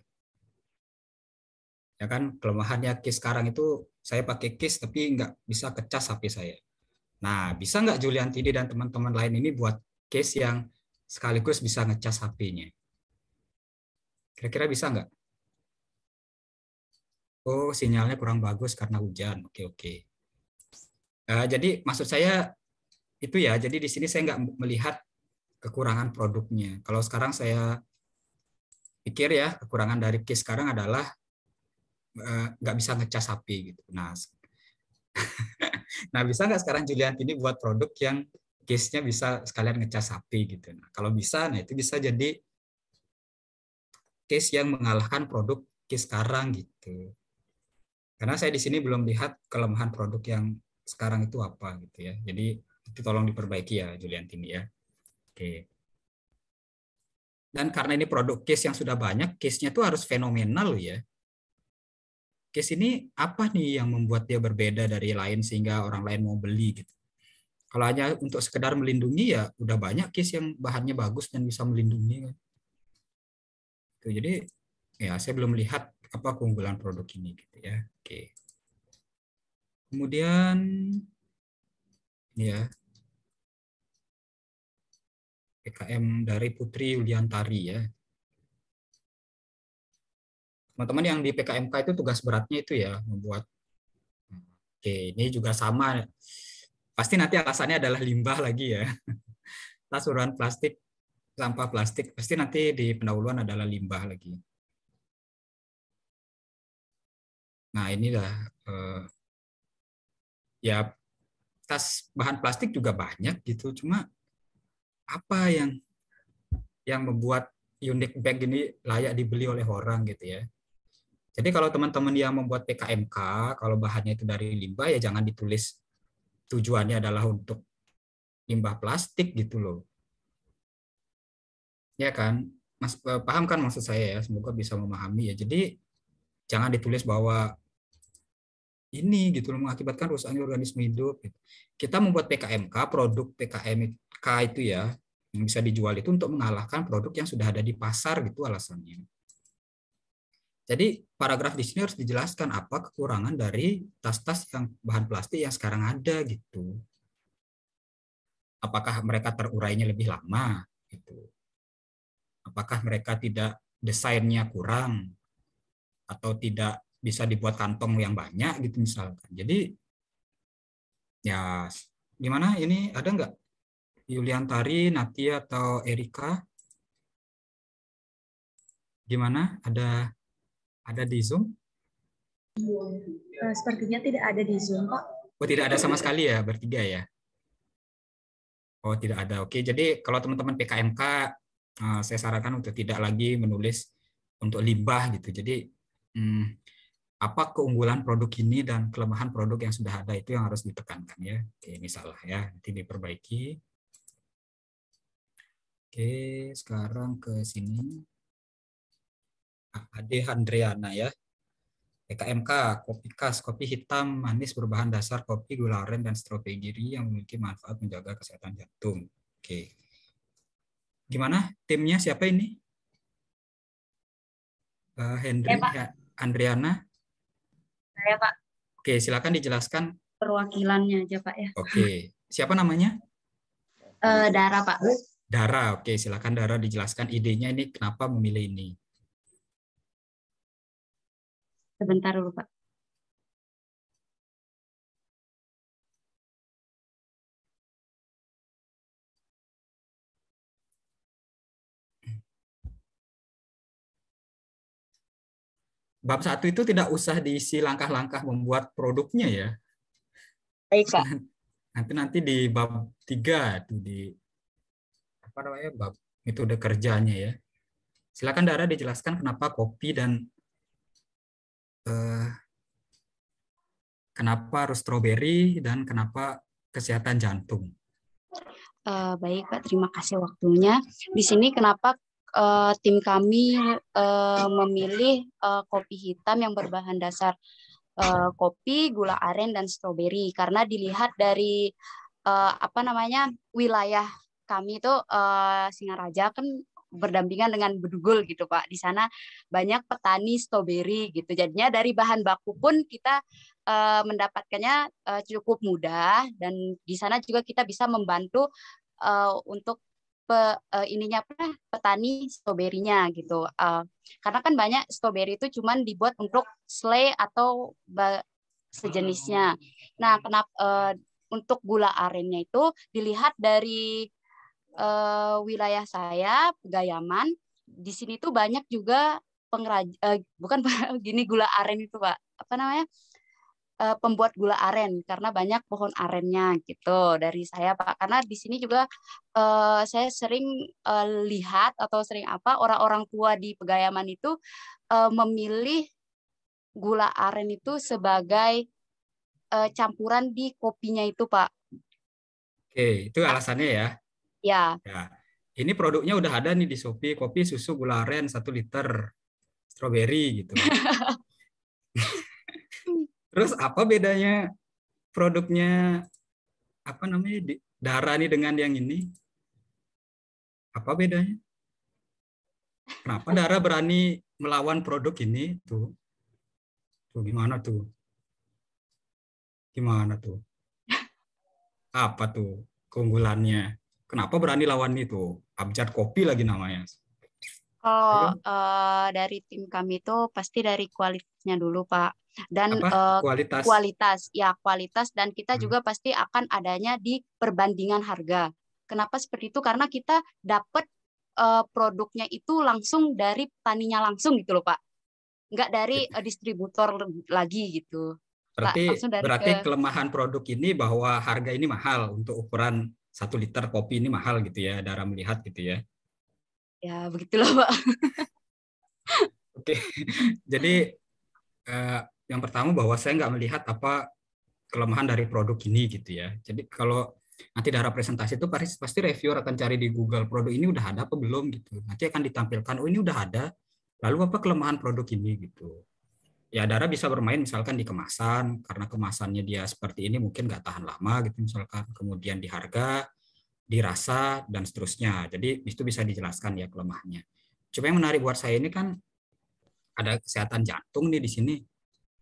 ya kan kelemahannya case sekarang itu saya pakai case tapi nggak bisa kecas HP saya. Nah, bisa nggak Julian Tidi dan teman-teman lain ini buat case yang sekaligus bisa ngecas HP-nya? Kira-kira bisa nggak? Oh, sinyalnya kurang bagus karena hujan. Oke, oke. Uh, jadi maksud saya itu ya, jadi di sini saya nggak melihat kekurangan produknya. Kalau sekarang saya pikir ya, kekurangan dari case sekarang adalah Eh, nggak bisa ngecas HP gitu. Nah, nah bisa nggak sekarang Julian ini buat produk yang case-nya bisa sekalian ngecas HP gitu. Nah, kalau bisa, nah itu bisa jadi case yang mengalahkan produk case sekarang gitu. Karena saya di sini belum lihat kelemahan produk yang sekarang itu apa gitu ya. Jadi itu tolong diperbaiki ya Julian ini ya. Oke. Dan karena ini produk case yang sudah banyak, case-nya itu harus fenomenal ya case ini apa nih yang membuat dia berbeda dari lain sehingga orang lain mau beli gitu. Kalau hanya untuk sekedar melindungi ya udah banyak case yang bahannya bagus dan bisa melindungi kan. Gitu, jadi ya saya belum lihat apa keunggulan produk ini gitu ya. Oke. Kemudian ya PKM dari Putri Yuliantari ya teman-teman yang di PKMK itu tugas beratnya itu ya membuat Oke, ini juga sama. Pasti nanti alasannya adalah limbah lagi ya. Tas urutan plastik, sampah plastik, pasti nanti di pendahuluan adalah limbah lagi. Nah, inilah eh, ya tas bahan plastik juga banyak gitu, cuma apa yang yang membuat unique bag ini layak dibeli oleh orang gitu ya. Jadi kalau teman-teman yang membuat PKMK, kalau bahannya itu dari limbah ya jangan ditulis tujuannya adalah untuk limbah plastik gitu loh. Ya kan? Mas eh, paham kan maksud saya ya, semoga bisa memahami ya. Jadi jangan ditulis bahwa ini gitu loh mengakibatkan rusaknya organisme hidup. Gitu. Kita membuat PKMK, produk PKMK itu ya yang bisa dijual itu untuk mengalahkan produk yang sudah ada di pasar gitu alasannya. Jadi paragraf di sini harus dijelaskan apa kekurangan dari tas-tas yang bahan plastik yang sekarang ada gitu. Apakah mereka terurainya lebih lama gitu. Apakah mereka tidak desainnya kurang atau tidak bisa dibuat kantong yang banyak gitu misalkan. Jadi ya gimana ini ada nggak Yuliantari, Natia atau Erika? Gimana? Ada ada di Zoom? Eh, sepertinya tidak ada di Zoom, Pak. Oh, tidak ada sama sekali ya, bertiga ya? Oh, tidak ada. Oke, jadi kalau teman-teman PKMK, eh, saya sarankan untuk tidak lagi menulis untuk limbah gitu. Jadi, hmm, apa keunggulan produk ini dan kelemahan produk yang sudah ada itu yang harus ditekankan ya. Oke, ini salah ya, nanti diperbaiki. Oke, sekarang ke sini. Ade Handriana ya. PKMK, kopi khas, kopi hitam, manis berbahan dasar kopi, gula aren, dan stroberi yang memiliki manfaat menjaga kesehatan jantung. Oke. Gimana timnya siapa ini? Uh, Hendri, ya, Pak. Andriana? Saya, Pak. Oke, silakan dijelaskan. Perwakilannya aja, Pak ya. Oke. Siapa namanya? Uh, Dara, Pak. Dara, oke. Silakan Dara dijelaskan idenya ini kenapa memilih ini. Sebentar dulu, Pak. bab satu itu tidak usah diisi langkah-langkah membuat produknya ya. Baik pak. Nanti nanti di bab tiga itu di apa namanya bab metode kerjanya ya. Silakan Dara dijelaskan kenapa kopi dan Eh, kenapa harus stroberi dan kenapa kesehatan jantung. Uh, baik Pak, terima kasih waktunya. Di sini kenapa uh, tim kami uh, memilih uh, kopi hitam yang berbahan dasar uh, kopi, gula aren dan stroberi karena dilihat dari uh, apa namanya wilayah kami itu uh, Singaraja kan berdampingan dengan Bedugul gitu Pak. Di sana banyak petani stroberi gitu. Jadinya dari bahan baku pun kita uh, mendapatkannya uh, cukup mudah dan di sana juga kita bisa membantu uh, untuk pe, uh, ininya apa petani stroberinya gitu. Uh, karena kan banyak stroberi itu cuman dibuat untuk selai atau sejenisnya. Nah, kenapa uh, untuk gula arennya itu dilihat dari uh, wilayah saya Pegayaman di sini tuh banyak juga pengraj uh, bukan gini gula aren itu pak apa namanya uh, pembuat gula aren karena banyak pohon arennya gitu dari saya pak karena di sini juga uh, saya sering uh, lihat atau sering apa orang-orang tua di Pegayaman itu uh, memilih gula aren itu sebagai uh, campuran di kopinya itu pak. Oke itu alasannya ya? Ya. ya. Ini produknya udah ada nih di Shopee, kopi, susu, gula aren, satu liter, strawberry gitu. Terus apa bedanya produknya apa namanya darah nih dengan yang ini? Apa bedanya? Kenapa darah berani melawan produk ini tuh? Tuh gimana tuh? Gimana tuh? Apa tuh keunggulannya? Kenapa hmm. berani lawan itu? Abjad kopi lagi namanya. Oh, iya Kalau uh, eh, dari tim kami itu pasti dari kualitasnya dulu, Pak. Dan Uh, kualitas kualitas ya kualitas dan kita hmm. juga pasti akan adanya di perbandingan harga. Kenapa seperti itu? Karena kita dapat uh, eh, produknya itu langsung dari petaninya langsung gitu loh, Pak. Enggak dari uh, distributor lagi gitu. Berarti berarti ke... kelemahan produk ini bahwa harga ini mahal untuk ukuran satu liter kopi ini mahal gitu ya, darah melihat gitu ya. Ya, begitulah Pak. Oke, jadi eh, yang pertama bahwa saya nggak melihat apa kelemahan dari produk ini gitu ya. Jadi kalau nanti darah presentasi itu pasti, pasti reviewer akan cari di Google produk ini udah ada apa belum gitu. Nanti akan ditampilkan, oh ini udah ada, lalu apa kelemahan produk ini gitu ya darah bisa bermain misalkan di kemasan karena kemasannya dia seperti ini mungkin nggak tahan lama gitu misalkan kemudian di harga dirasa dan seterusnya jadi itu bisa dijelaskan ya kelemahannya cuma yang menarik buat saya ini kan ada kesehatan jantung nih di sini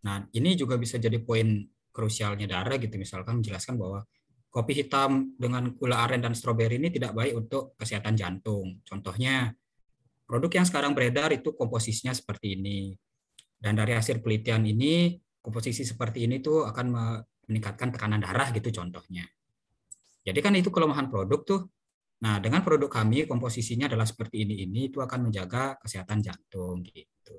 nah ini juga bisa jadi poin krusialnya darah gitu misalkan menjelaskan bahwa kopi hitam dengan gula aren dan stroberi ini tidak baik untuk kesehatan jantung contohnya produk yang sekarang beredar itu komposisinya seperti ini dan dari hasil penelitian ini, komposisi seperti ini tuh akan meningkatkan tekanan darah gitu contohnya. Jadi kan itu kelemahan produk tuh. Nah, dengan produk kami komposisinya adalah seperti ini ini itu akan menjaga kesehatan jantung gitu.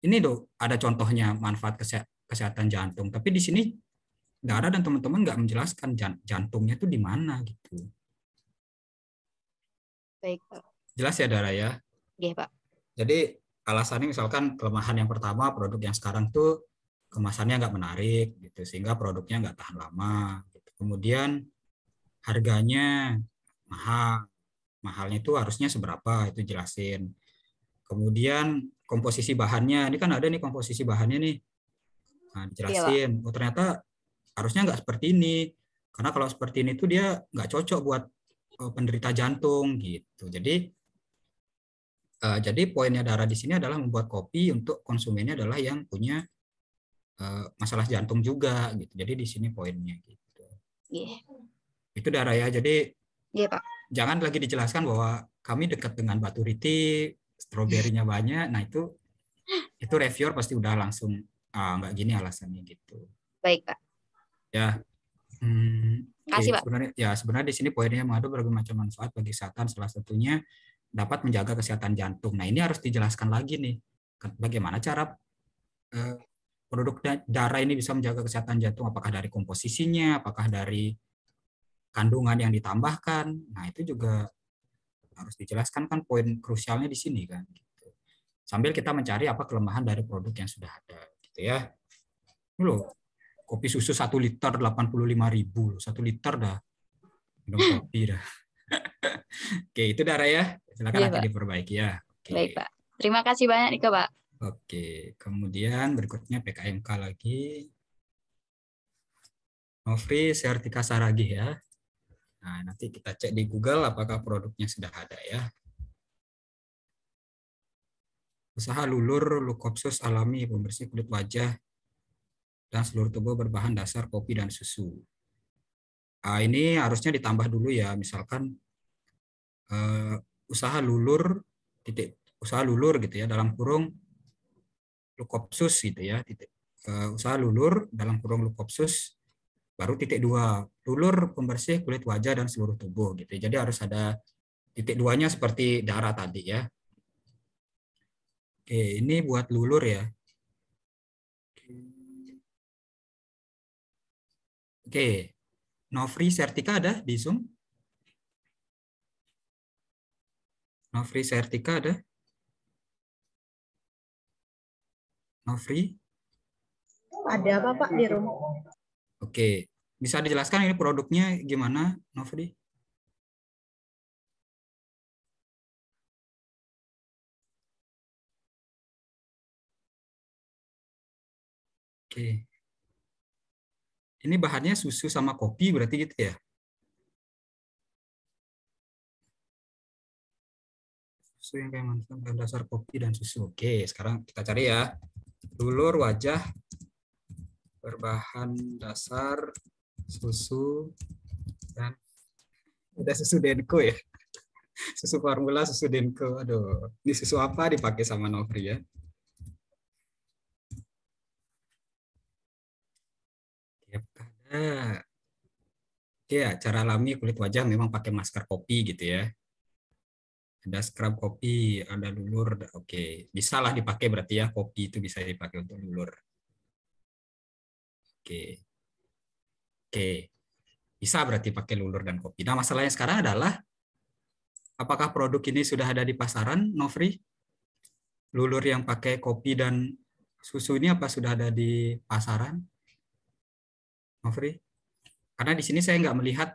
Ini tuh ada contohnya manfaat kesehatan jantung, tapi di sini nggak ada dan teman-teman nggak menjelaskan jantungnya tuh di mana gitu. Baik, Pak. Jelas ya, Darah ya? Iya, Pak. Jadi alasannya misalkan kelemahan yang pertama produk yang sekarang tuh kemasannya nggak menarik gitu sehingga produknya nggak tahan lama gitu. kemudian harganya mahal mahalnya itu harusnya seberapa itu jelasin kemudian komposisi bahannya ini kan ada nih komposisi bahannya nih nah, dijelasin iya, oh ternyata harusnya nggak seperti ini karena kalau seperti ini tuh dia nggak cocok buat oh, penderita jantung gitu jadi Eh, jadi poinnya darah di sini adalah membuat kopi untuk konsumennya adalah yang punya eh, masalah jantung juga gitu. Jadi di sini poinnya gitu. Yeah. Itu darah ya. Jadi yeah, Pak. jangan lagi dijelaskan bahwa kami dekat dengan batu riti, stroberinya banyak. Nah itu itu reviewer pasti udah langsung ah, nggak gini alasannya gitu. Baik pak. Ya. Hmm, Kasih, pak. Sebenarnya ya sebenarnya di sini poinnya mengadu berbagai macam manfaat bagi kesehatan salah satunya dapat menjaga kesehatan jantung. Nah, ini harus dijelaskan lagi nih, bagaimana cara eh, produk darah ini bisa menjaga kesehatan jantung, apakah dari komposisinya, apakah dari kandungan yang ditambahkan. Nah, itu juga harus dijelaskan kan poin krusialnya di sini kan. Gitu. Sambil kita mencari apa kelemahan dari produk yang sudah ada gitu ya. Lo kopi susu satu liter delapan puluh lima ribu, satu liter dah. Minum kopi dah. Oke, itu darah ya silakan iya, nanti diperbaiki ya. Okay. Baik Pak. Terima kasih banyak nih Pak. Oke, kemudian berikutnya PKMK lagi. Novri Sertika Saragi ya. Nah, nanti kita cek di Google apakah produknya sudah ada ya. Usaha lulur lukopsus alami pembersih kulit wajah dan seluruh tubuh berbahan dasar kopi dan susu. Nah, ini harusnya ditambah dulu ya, misalkan eh, usaha lulur titik usaha lulur gitu ya dalam kurung lukopsus gitu ya titik uh, usaha lulur dalam kurung lukopsus baru titik dua lulur pembersih kulit wajah dan seluruh tubuh gitu jadi harus ada titik duanya seperti darah tadi ya oke ini buat lulur ya oke Novri Sertika ada di Zoom? Nofri Sertika ada? Nofri? Ada apa Pak di rumah? Oke, bisa dijelaskan ini produknya gimana Nofri? Oke. Ini bahannya susu sama kopi berarti gitu ya? susu yang kayak mantan bahan dasar kopi dan susu. Oke, sekarang kita cari ya. Dulur wajah berbahan dasar susu dan ada susu Denko ya. Susu formula, susu Denko. Aduh, ini susu apa dipakai sama Novri ya? Tiap Ya, cara alami kulit wajah memang pakai masker kopi gitu ya ada scrub kopi, ada lulur. Oke, okay. lah dipakai berarti ya kopi itu bisa dipakai untuk lulur. Oke. Okay. Oke. Okay. Bisa berarti pakai lulur dan kopi. Nah, masalahnya sekarang adalah apakah produk ini sudah ada di pasaran, Novri? Lulur yang pakai kopi dan susu ini apa sudah ada di pasaran? Novri? Karena di sini saya nggak melihat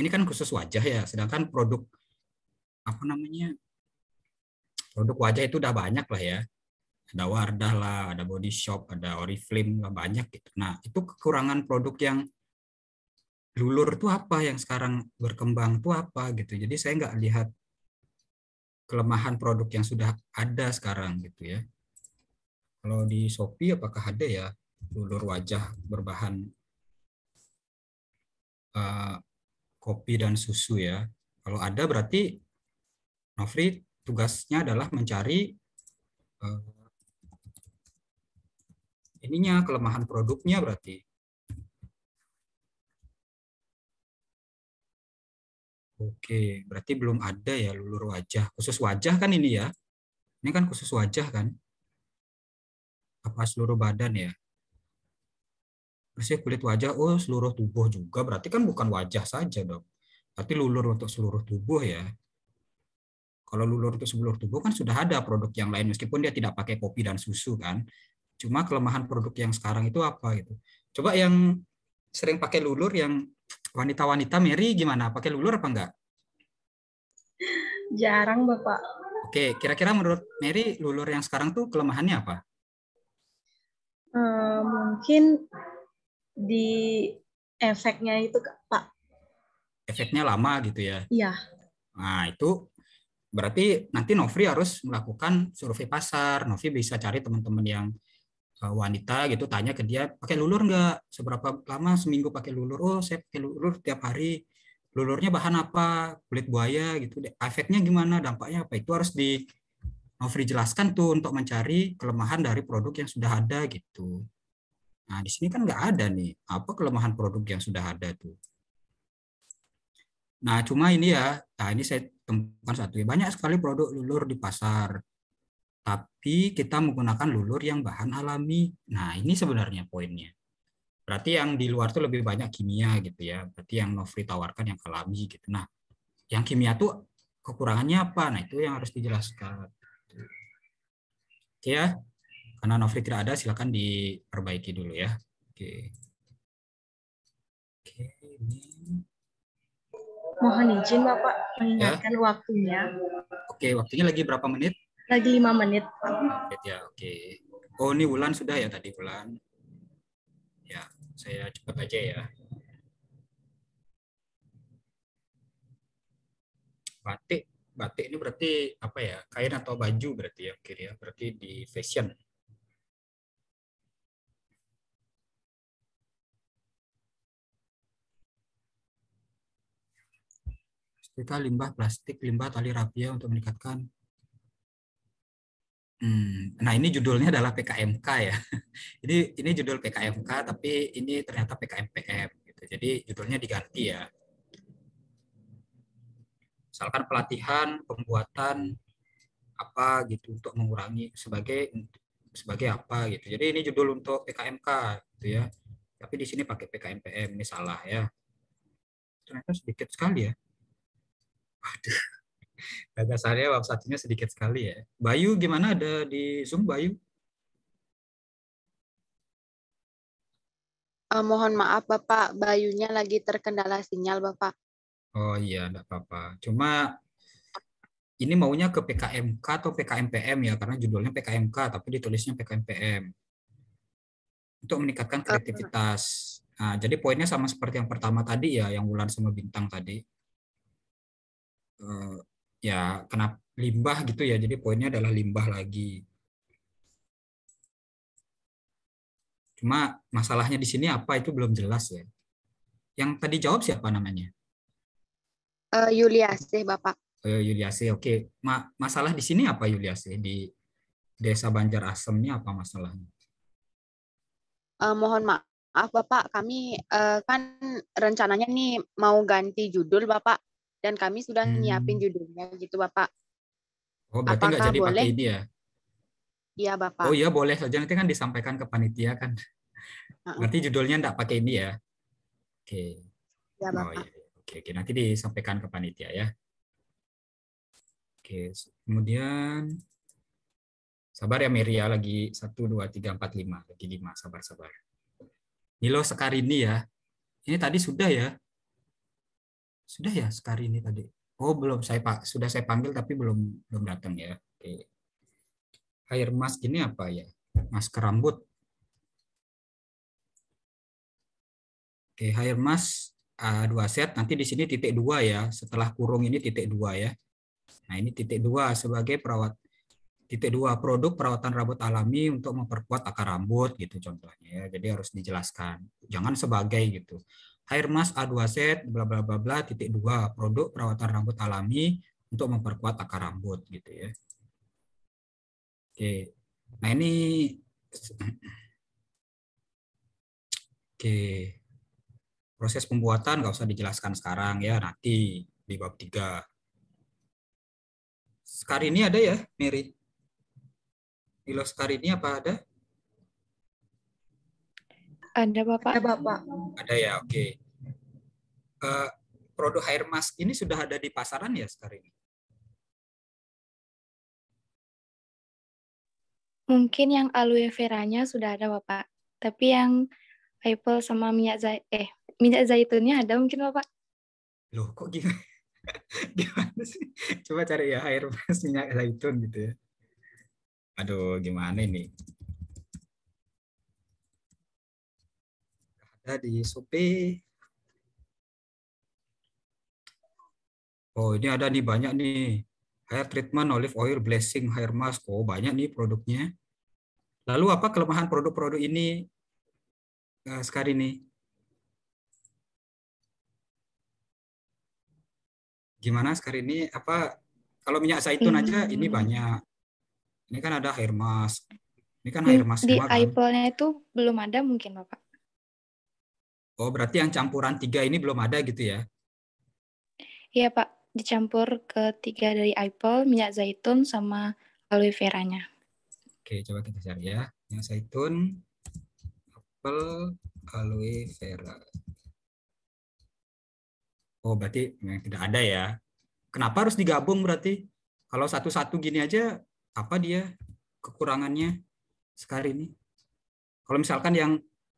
ini kan khusus wajah ya, sedangkan produk apa namanya produk wajah itu udah banyak lah ya ada Wardah lah ada Body Shop ada Oriflame lah banyak gitu nah itu kekurangan produk yang lulur tuh apa yang sekarang berkembang tuh apa gitu jadi saya nggak lihat kelemahan produk yang sudah ada sekarang gitu ya kalau di Shopee apakah ada ya dulur wajah berbahan uh, kopi dan susu ya kalau ada berarti Nofri tugasnya adalah mencari uh, ininya kelemahan produknya berarti. Oke, berarti belum ada ya lulur wajah. Khusus wajah kan ini ya. Ini kan khusus wajah kan. Apa seluruh badan ya. Bersih kulit wajah, oh seluruh tubuh juga. Berarti kan bukan wajah saja dong. Berarti lulur untuk seluruh tubuh ya. Kalau lulur itu sebelum tubuh kan sudah ada produk yang lain meskipun dia tidak pakai kopi dan susu kan. Cuma kelemahan produk yang sekarang itu apa gitu. Coba yang sering pakai lulur yang wanita-wanita Mary gimana? Pakai lulur apa enggak? Jarang, Bapak. Oke, kira-kira menurut Mary lulur yang sekarang tuh kelemahannya apa? Uh, mungkin di efeknya itu Pak. Efeknya lama gitu ya? Iya. Nah itu berarti nanti Novri harus melakukan survei pasar. Novri bisa cari teman-teman yang eh, wanita gitu tanya ke dia pakai lulur nggak seberapa lama seminggu pakai lulur oh saya pakai lulur tiap hari lulurnya bahan apa kulit buaya gitu efeknya gimana dampaknya apa itu harus di Novri jelaskan tuh untuk mencari kelemahan dari produk yang sudah ada gitu nah di sini kan nggak ada nih apa kelemahan produk yang sudah ada tuh Nah, cuma ini ya, nah ini saya temukan satu ya, banyak sekali produk lulur di pasar. Tapi kita menggunakan lulur yang bahan alami. Nah, ini sebenarnya poinnya. Berarti yang di luar itu lebih banyak kimia gitu ya. Berarti yang Novri tawarkan yang alami gitu. Nah, yang kimia tuh kekurangannya apa? Nah, itu yang harus dijelaskan. Oke ya. Karena Novri tidak ada, silakan diperbaiki dulu ya. Oke. Oke, ini Mohon izin Bapak mengingatkan ya. waktunya. Oke, waktunya lagi berapa menit? Lagi lima menit. Pak. ya, oke. Oh, ini Wulan sudah ya tadi Wulan. Ya, saya cepat aja ya. Batik, batik ini berarti apa ya? Kain atau baju berarti ya, kira ya. Berarti di fashion. kita limbah plastik, limbah tali rapia ya untuk meningkatkan Hmm, nah ini judulnya adalah PKMK ya. Ini ini judul PKMK tapi ini ternyata PKMPM gitu. Jadi judulnya diganti ya. Misalkan pelatihan pembuatan apa gitu untuk mengurangi sebagai sebagai apa gitu. Jadi ini judul untuk PKMK gitu ya. Tapi di sini pakai PKMPM ini salah ya. Ternyata sedikit sekali ya. Waduh, gagasannya bab satunya sedikit sekali ya. Bayu gimana ada di Zoom Bayu? Uh, mohon maaf Bapak, Bayunya lagi terkendala sinyal Bapak. Oh iya, enggak apa-apa. Cuma ini maunya ke PKMK atau PKMPM ya, karena judulnya PKMK tapi ditulisnya PKMPM. Untuk meningkatkan kreativitas. Nah, jadi poinnya sama seperti yang pertama tadi ya, yang Wulan sama Bintang tadi uh, ya kenapa limbah gitu ya. Jadi poinnya adalah limbah lagi. Cuma masalahnya di sini apa itu belum jelas ya. Yang tadi jawab siapa namanya? Uh, Bapak. Uh, oke. Okay. Ma masalah di sini apa Yuliase Di Desa Banjar Asemnya apa masalahnya? Uh, mohon maaf, Bapak. Kami uh, kan rencananya nih mau ganti judul, Bapak dan kami sudah hmm. nyiapin judulnya gitu Bapak. Oh, berarti nggak jadi boleh? pakai ya? Iya, Bapak. Oh iya, boleh saja. Nanti kan disampaikan ke panitia kan. Uh-uh. judulnya nggak pakai ini ya. Oke. Okay. Ya, oh, Bapak. Oh, iya. Oke, oke, nanti disampaikan ke panitia ya. Oke, kemudian sabar ya Miria ya. lagi satu dua tiga empat lima lagi lima sabar-sabar. Nilo Sekarini ya. Ini tadi sudah ya sudah ya sekali ini tadi oh belum saya pak sudah saya panggil tapi belum belum datang ya oke air Mas, ini apa ya masker rambut oke air mask dua set nanti di sini titik dua ya setelah kurung ini titik dua ya nah ini titik dua sebagai perawat titik dua produk perawatan rambut alami untuk memperkuat akar rambut gitu contohnya ya. jadi harus dijelaskan jangan sebagai gitu Air Mas A2Z bla bla bla bla titik dua produk perawatan rambut alami untuk memperkuat akar rambut gitu ya. Oke. Nah, ini Oke. Proses pembuatan nggak usah dijelaskan sekarang ya, nanti di bab tiga. Sekarang ini ada ya, Mary? Milo sekarang ini apa ada? Ada Bapak. Ada Bapak. Ada ya, oke. Okay. Uh, eh, produk hair mask ini sudah ada di pasaran ya sekarang ini? Mungkin yang aloe veranya sudah ada Bapak, tapi yang Apple sama minyak zait eh minyak zaitunnya ada mungkin Bapak? Loh, kok gimana? gimana sih? Coba cari ya hair mask minyak zaitun gitu ya. Aduh, gimana ini? ada di Shopee. Oh, ini ada nih banyak nih. Hair treatment, olive oil, blessing, hair mask. Oh, banyak nih produknya. Lalu apa kelemahan produk-produk ini uh, eh, sekarang ini? Gimana sekarang ini? Apa kalau minyak zaitun aja hmm. ini banyak. Ini kan ada hair mask. Ini kan air mask. Di kan? Apple-nya itu belum ada mungkin Bapak. Oh, berarti yang campuran tiga ini belum ada gitu ya? Iya, Pak. Dicampur ketiga dari apple, minyak zaitun, sama aloe veranya. Oke, coba kita cari ya. Minyak zaitun, apel, aloe vera. Oh, berarti memang tidak ada ya. Kenapa harus digabung berarti? Kalau satu-satu gini aja, apa dia kekurangannya sekali ini? Kalau misalkan yang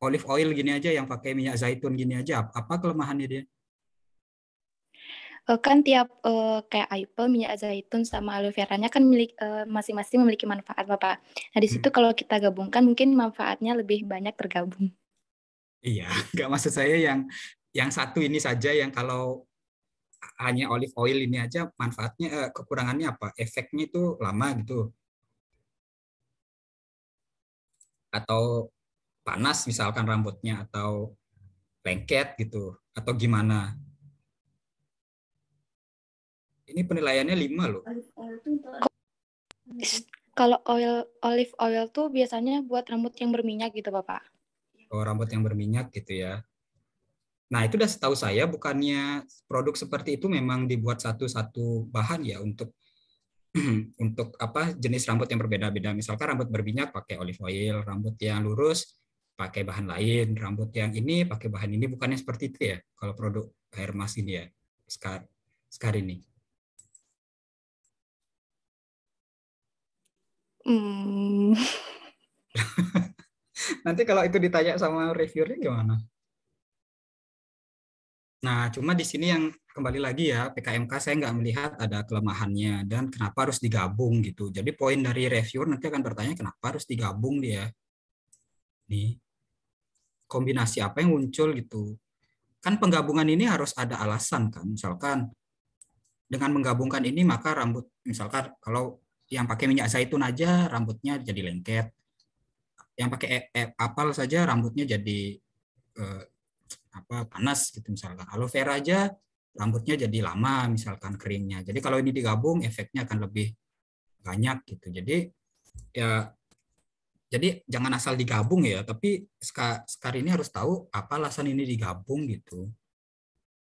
olive oil gini aja, yang pakai minyak zaitun gini aja, apa kelemahannya dia? Eh, kan tiap uh, kayak apple, minyak zaitun sama aloe veranya kan milik masing eh, masing-masing memiliki manfaat Bapak. Nah, di situ hmm. kalau kita gabungkan mungkin manfaatnya lebih banyak tergabung. Iya, nggak maksud saya yang yang satu ini saja yang kalau hanya olive oil ini aja manfaatnya uh, kekurangannya apa? Efeknya itu lama gitu. Atau panas misalkan rambutnya atau lengket gitu atau gimana ini penilaiannya lima loh kalau oil olive oil tuh biasanya buat rambut yang berminyak gitu bapak oh rambut yang berminyak gitu ya Nah, itu udah setahu saya bukannya produk seperti itu memang dibuat satu-satu bahan ya untuk untuk apa jenis rambut yang berbeda-beda. Misalkan rambut berminyak pakai olive oil, rambut yang lurus pakai bahan lain, rambut yang ini pakai bahan ini, bukannya seperti itu ya kalau produk hair mask ini ya, Scar, Scar ini. Hmm. Nanti kalau itu ditanya sama reviewnya gimana? Nah, cuma di sini yang kembali lagi ya, PKMK saya nggak melihat ada kelemahannya dan kenapa harus digabung gitu. Jadi poin dari reviewer nanti akan bertanya kenapa harus digabung dia. Nih kombinasi apa yang muncul gitu. Kan penggabungan ini harus ada alasan kan. Misalkan dengan menggabungkan ini maka rambut misalkan kalau yang pakai minyak zaitun aja rambutnya jadi lengket. Yang pakai e e apel saja rambutnya jadi eh, apa panas gitu misalkan. Aloe vera aja rambutnya jadi lama misalkan keringnya. Jadi kalau ini digabung efeknya akan lebih banyak gitu. Jadi ya jadi jangan asal digabung ya, tapi sekarang ini harus tahu apa alasan ini digabung gitu.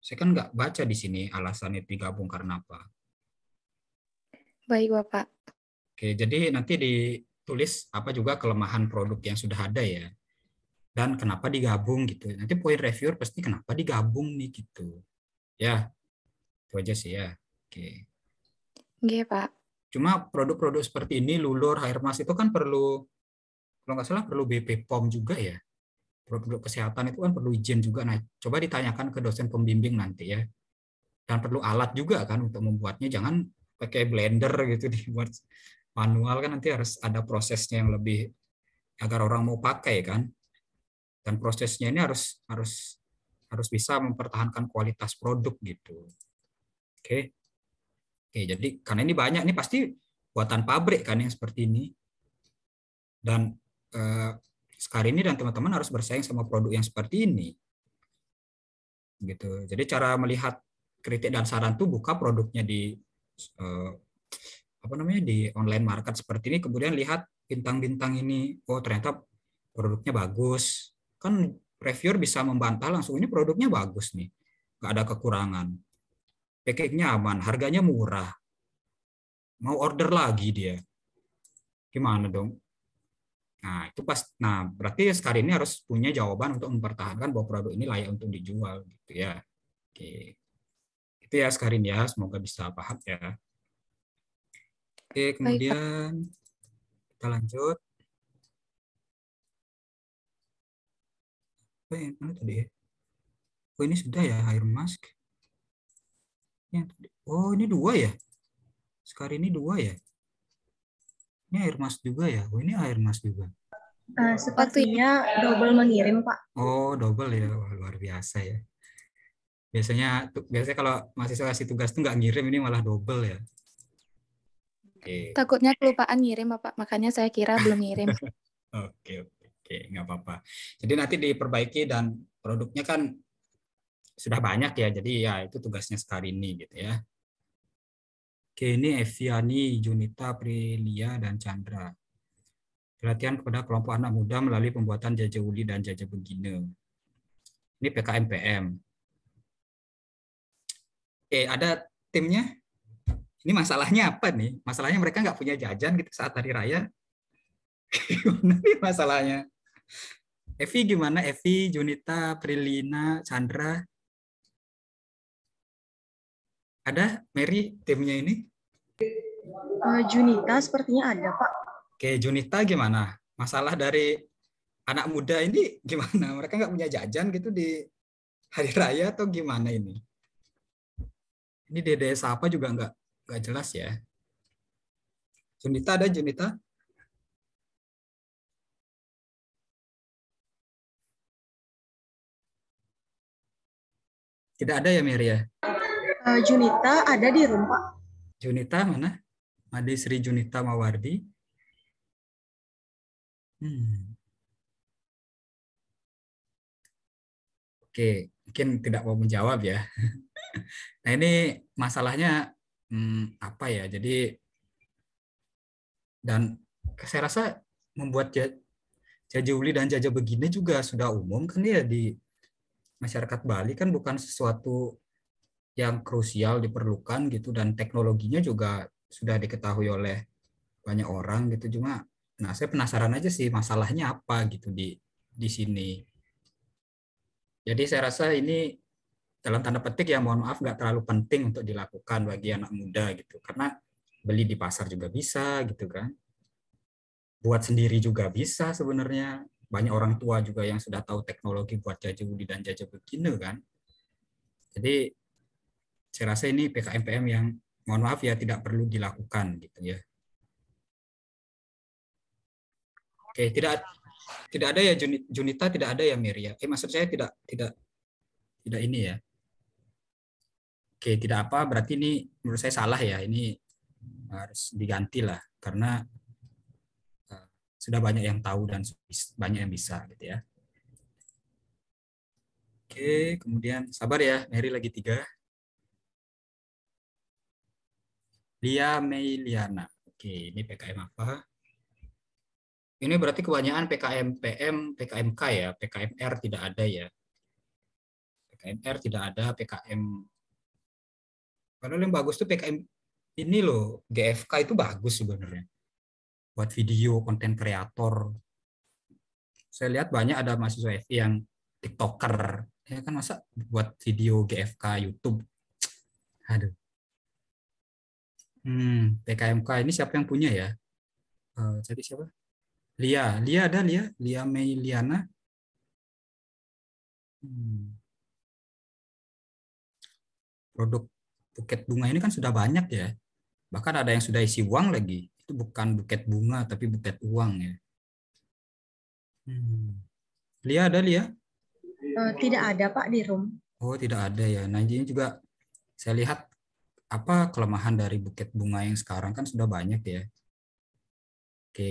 Saya kan nggak baca di sini alasan itu digabung karena apa. Baik Bapak. Oke, jadi nanti ditulis apa juga kelemahan produk yang sudah ada ya. Dan kenapa digabung gitu. Nanti poin reviewer pasti kenapa digabung nih gitu. Ya, itu aja sih ya. Oke. Oke Pak. Cuma produk-produk seperti ini, lulur, hair mask itu kan perlu kalau nggak salah perlu BP POM juga ya produk kesehatan itu kan perlu izin juga nah coba ditanyakan ke dosen pembimbing nanti ya dan perlu alat juga kan untuk membuatnya jangan pakai blender gitu dibuat manual kan nanti harus ada prosesnya yang lebih agar orang mau pakai kan dan prosesnya ini harus harus harus bisa mempertahankan kualitas produk gitu oke oke jadi karena ini banyak ini pasti buatan pabrik kan yang seperti ini dan Eh, sekarang ini dan teman-teman harus bersaing sama produk yang seperti ini. Gitu. Jadi cara melihat kritik dan saran tuh buka produknya di eh, apa namanya di online market seperti ini kemudian lihat bintang-bintang ini oh ternyata produknya bagus. Kan reviewer bisa membantah langsung ini produknya bagus nih. nggak ada kekurangan. Packagingnya aman, harganya murah. Mau order lagi dia. Gimana dong? Nah, itu pas nah berarti sekarang ini harus punya jawaban untuk mempertahankan bahwa produk ini layak untuk dijual gitu ya. Oke. Itu ya sekarang ya, semoga bisa paham ya. Oke, kemudian kita lanjut. Apa yang mana tadi ya? Oh, ini sudah ya air mask. Yang tadi. Oh, ini dua ya? sekarang ini dua ya? Ini air mas juga ya? Oh, ini air mas juga. Uh, eh, sepatunya double mengirim, Pak. Oh, double ya. Wah, luar biasa ya. Biasanya biasanya kalau mahasiswa kasih tugas tuh nggak ngirim, ini malah double ya. Okay. Takutnya kelupaan ngirim, Pak. Makanya saya kira belum ngirim. Oke, oke. Okay, Nggak apa-apa. Jadi nanti diperbaiki dan produknya kan sudah banyak ya. Jadi ya itu tugasnya sekarang ini gitu ya ini Eviani, Junita, Prilia, dan Chandra. Perhatian kepada kelompok anak muda melalui pembuatan jajah uli dan jajah begini. Ini PKMPM. Oke, eh, ada timnya? Ini masalahnya apa nih? Masalahnya mereka nggak punya jajan gitu saat hari raya. Gimana nih masalahnya? Evi gimana? Evi, Junita, Prilina, Chandra, ada Mary timnya ini? Uh, Junita sepertinya ada Pak. Oke Junita gimana? Masalah dari anak muda ini gimana? Mereka nggak punya jajan gitu di hari raya atau gimana ini? Ini di desa apa juga nggak nggak jelas ya. Junita ada Junita? Tidak ada ya Mary ya? Eh, Junita ada di room, Pak. Junita mana? Madi Sri Junita Mawardi. Hmm. Oke, mungkin tidak mau menjawab ya. nah ini masalahnya hmm, apa ya? Jadi dan saya rasa membuat jaja uli dan jaja begini juga sudah umum kan ya di masyarakat Bali kan bukan sesuatu yang krusial diperlukan gitu dan teknologinya juga sudah diketahui oleh banyak orang gitu cuma nah saya penasaran aja sih masalahnya apa gitu di di sini jadi saya rasa ini dalam tanda petik ya mohon maaf nggak terlalu penting untuk dilakukan bagi anak muda gitu karena beli di pasar juga bisa gitu kan buat sendiri juga bisa sebenarnya banyak orang tua juga yang sudah tahu teknologi buat jajah budi dan jajah begini kan jadi saya rasa ini PKMPM yang mohon maaf ya tidak perlu dilakukan gitu ya. Oke, tidak tidak ada ya Junita, tidak ada ya Miri ya. Eh maksud saya tidak tidak tidak ini ya. Oke, tidak apa berarti ini menurut saya salah ya. Ini harus diganti lah karena eh, sudah banyak yang tahu dan banyak yang bisa gitu ya. Oke, kemudian sabar ya, Mary lagi tiga. Lia Meiliana. Oke, ini PKM apa? Ini berarti kebanyakan PKM PM, PKMK ya, PKMR tidak ada ya. PKMR tidak ada, PKM Padahal yang bagus tuh PKM ini loh, GFK itu bagus sebenarnya. Buat video, konten kreator. Saya lihat banyak ada mahasiswa FI yang TikToker. Ya kan masa buat video GFK YouTube. Aduh. Hmm, PKMK ini siapa yang punya ya? Uh, eh, jadi siapa? Lia, Lia ada Lia, Lia Meiliana. Hmm. Produk buket bunga ini kan sudah banyak ya. Bahkan ada yang sudah isi uang lagi. Itu bukan buket bunga tapi buket uang ya. Hmm. Lia ada Lia? Uh, tidak ada Pak di room. Oh tidak ada ya. Nah ini juga saya lihat apa kelemahan dari buket bunga yang sekarang kan sudah banyak ya. Oke,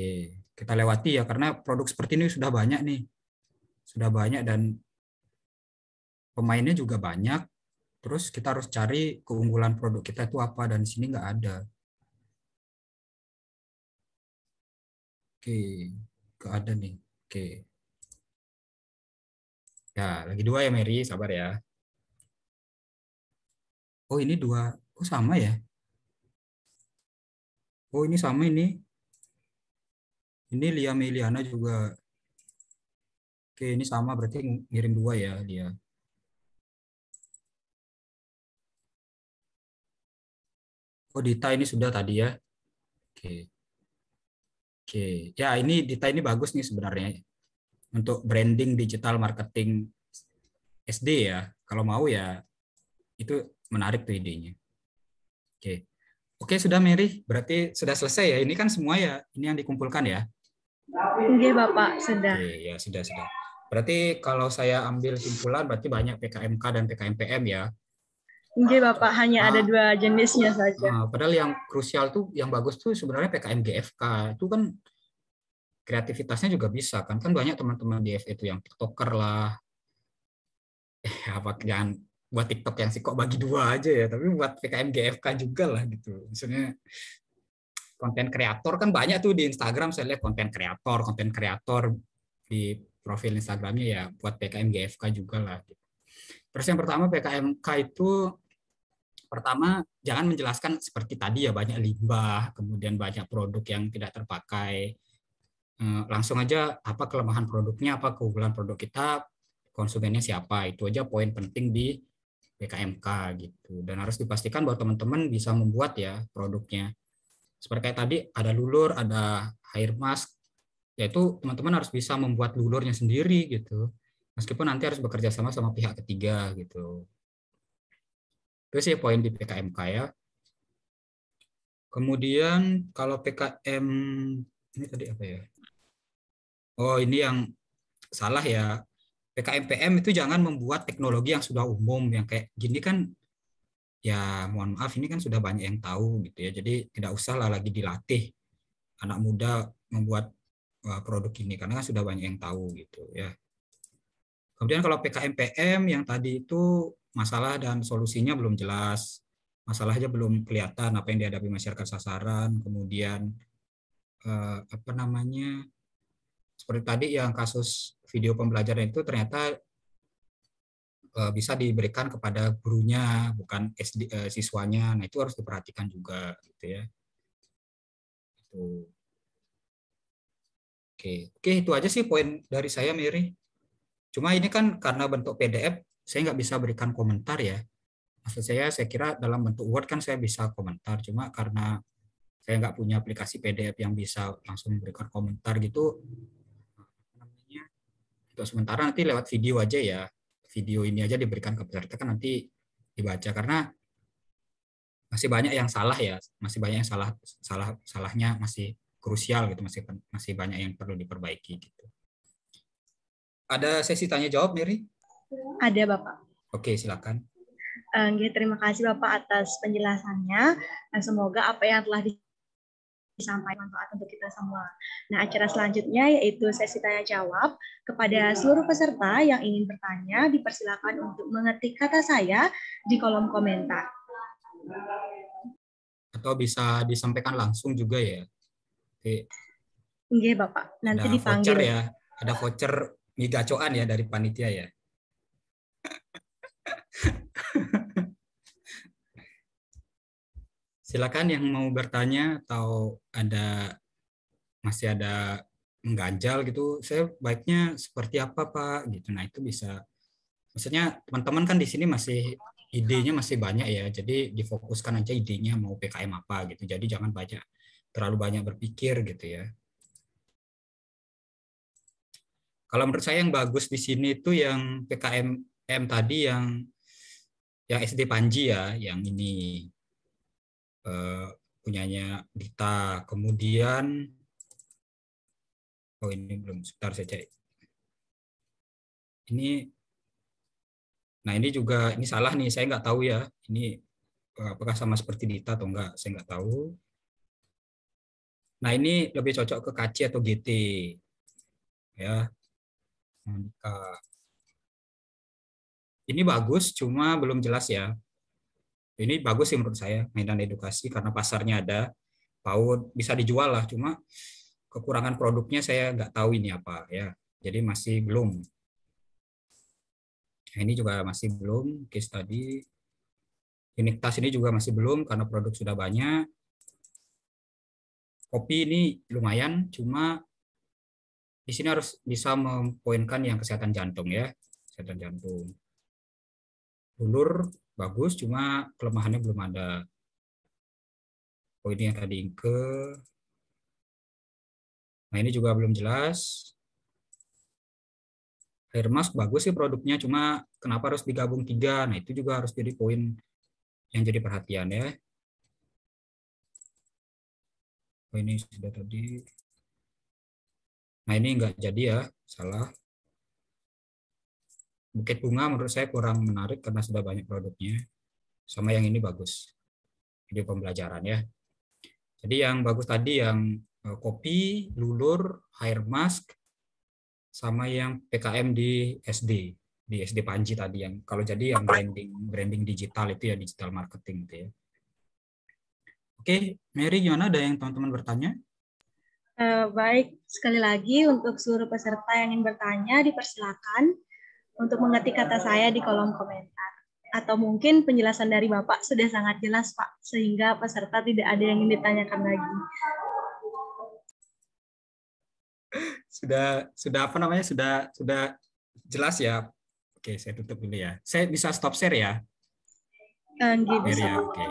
kita lewati ya karena produk seperti ini sudah banyak nih. Sudah banyak dan pemainnya juga banyak. Terus kita harus cari keunggulan produk kita itu apa dan di sini nggak ada. Oke, nggak ada nih. Oke. Ya, lagi dua ya Mary, sabar ya. Oh ini dua Kok oh, sama ya? Oh ini sama ini. Ini Lia Meliana juga. Oke ini sama berarti ngirim dua ya dia. Oh Dita ini sudah tadi ya. Oke. Oke. Ya ini Dita ini bagus nih sebenarnya. Untuk branding digital marketing SD ya. Kalau mau ya itu menarik tuh idenya. Oke. Oke, sudah Mary. Berarti sudah selesai ya. Ini kan semua ya, ini yang dikumpulkan ya. Iya, Bapak, sudah. Oke, ya, sudah, sudah. Berarti kalau saya ambil simpulan berarti banyak PKMK dan PKMPM ya. Iya, Bapak, hanya nah, ada dua jenisnya saja. Nah, padahal yang krusial tuh yang bagus tuh sebenarnya PKMGFK, Itu kan kreativitasnya juga bisa kan. Kan banyak teman-teman di FE itu yang tiktoker lah. Eh, apa jangan buat TikTok yang sih kok bagi dua aja ya, tapi buat PKM GFK juga lah gitu. Maksudnya konten kreator kan banyak tuh di Instagram saya lihat konten kreator, konten kreator di profil Instagramnya ya buat PKM GFK juga lah. Gitu. Terus yang pertama PKMK itu pertama jangan menjelaskan seperti tadi ya banyak limbah, kemudian banyak produk yang tidak terpakai. Eh, langsung aja apa kelemahan produknya, apa keunggulan produk kita, konsumennya siapa. Itu aja poin penting di PKMK gitu dan harus dipastikan bahwa teman-teman bisa membuat ya produknya seperti kayak tadi ada lulur ada air mask yaitu teman-teman harus bisa membuat lulurnya sendiri gitu meskipun nanti harus bekerja sama sama pihak ketiga gitu itu sih poin di PKMK ya kemudian kalau PKM ini tadi apa ya oh ini yang salah ya PKMPM itu jangan membuat teknologi yang sudah umum yang kayak gini kan ya mohon maaf ini kan sudah banyak yang tahu gitu ya jadi tidak usah lah lagi dilatih anak muda membuat eh, produk ini karena kan sudah banyak yang tahu gitu ya kemudian kalau PKMPM yang tadi itu masalah dan solusinya belum jelas masalahnya belum kelihatan apa yang dihadapi masyarakat sasaran kemudian eh, apa namanya seperti tadi yang kasus video pembelajaran itu ternyata e, bisa diberikan kepada gurunya bukan SD, e, siswanya nah itu harus diperhatikan juga gitu ya itu oke oke itu aja sih poin dari saya Miri cuma ini kan karena bentuk PDF saya nggak bisa berikan komentar ya maksud saya saya kira dalam bentuk Word kan saya bisa komentar cuma karena saya nggak punya aplikasi PDF yang bisa langsung memberikan komentar gitu untuk gitu. sementara nanti lewat video aja ya video ini aja diberikan ke peserta kan nanti dibaca karena masih banyak yang salah ya masih banyak yang salah salah salahnya masih krusial gitu masih masih banyak yang perlu diperbaiki gitu ada sesi tanya jawab Miri ada bapak oke silakan Uh, terima kasih Bapak atas penjelasannya. Nah, semoga apa yang telah disampaikan manfaat untuk kita semua. Nah, acara selanjutnya yaitu sesi tanya jawab kepada seluruh peserta yang ingin bertanya dipersilakan untuk mengetik kata saya di kolom komentar. Atau bisa disampaikan langsung juga ya. Oke. Iya, Bapak. Nanti ada dipanggil. Voucher ya. Ada voucher migacoan ya dari panitia ya. Silakan yang mau bertanya atau ada masih ada mengganjal gitu, saya baiknya seperti apa Pak gitu. Nah itu bisa, maksudnya teman-teman kan di sini masih idenya masih banyak ya, jadi difokuskan aja idenya mau PKM apa gitu. Jadi jangan banyak terlalu banyak berpikir gitu ya. Kalau menurut saya yang bagus di sini itu yang PKM M tadi yang yang SD Panji ya, yang ini Eh, punyanya Dita. Kemudian oh ini belum sebentar saya cari. Ini nah ini juga ini salah nih saya nggak tahu ya ini eh, apakah sama seperti Dita atau enggak saya nggak tahu. Nah ini lebih cocok ke KC atau GT ya. Nah, ini bagus cuma belum jelas ya ini bagus sih menurut saya medan edukasi karena pasarnya ada PAUD bisa dijual lah cuma kekurangan produknya saya nggak tahu ini apa ya jadi masih belum nah, ini juga masih belum case tadi Uniktas ini juga masih belum karena produk sudah banyak kopi ini lumayan cuma di sini harus bisa mempoinkan yang kesehatan jantung ya kesehatan jantung dulur bagus, cuma kelemahannya belum ada. Oh ini yang tadi ke. Nah ini juga belum jelas. Air mask bagus sih produknya, cuma kenapa harus digabung tiga? Nah itu juga harus jadi poin yang jadi perhatian ya. Oh, ini sudah tadi. Nah ini nggak jadi ya, salah. Bukit bunga menurut saya kurang menarik karena sudah banyak produknya. Sama yang ini bagus. Video pembelajaran ya. Jadi yang bagus tadi yang eh, kopi, lulur, hair mask, sama yang PKM di SD di SD Panji tadi yang kalau jadi yang branding branding digital itu ya digital marketing itu ya. Oke, Mary gimana ada yang teman-teman bertanya? Uh, baik, sekali lagi untuk seluruh peserta yang ingin bertanya dipersilakan untuk mengetik kata saya di kolom komentar. Atau mungkin penjelasan dari Bapak sudah sangat jelas, Pak, sehingga peserta tidak ada yang ingin ditanyakan lagi. Sudah sudah apa namanya? Sudah sudah jelas ya. Oke, saya tutup dulu ya. Saya bisa stop share ya. Anggi, eh, bisa. Ya, oke.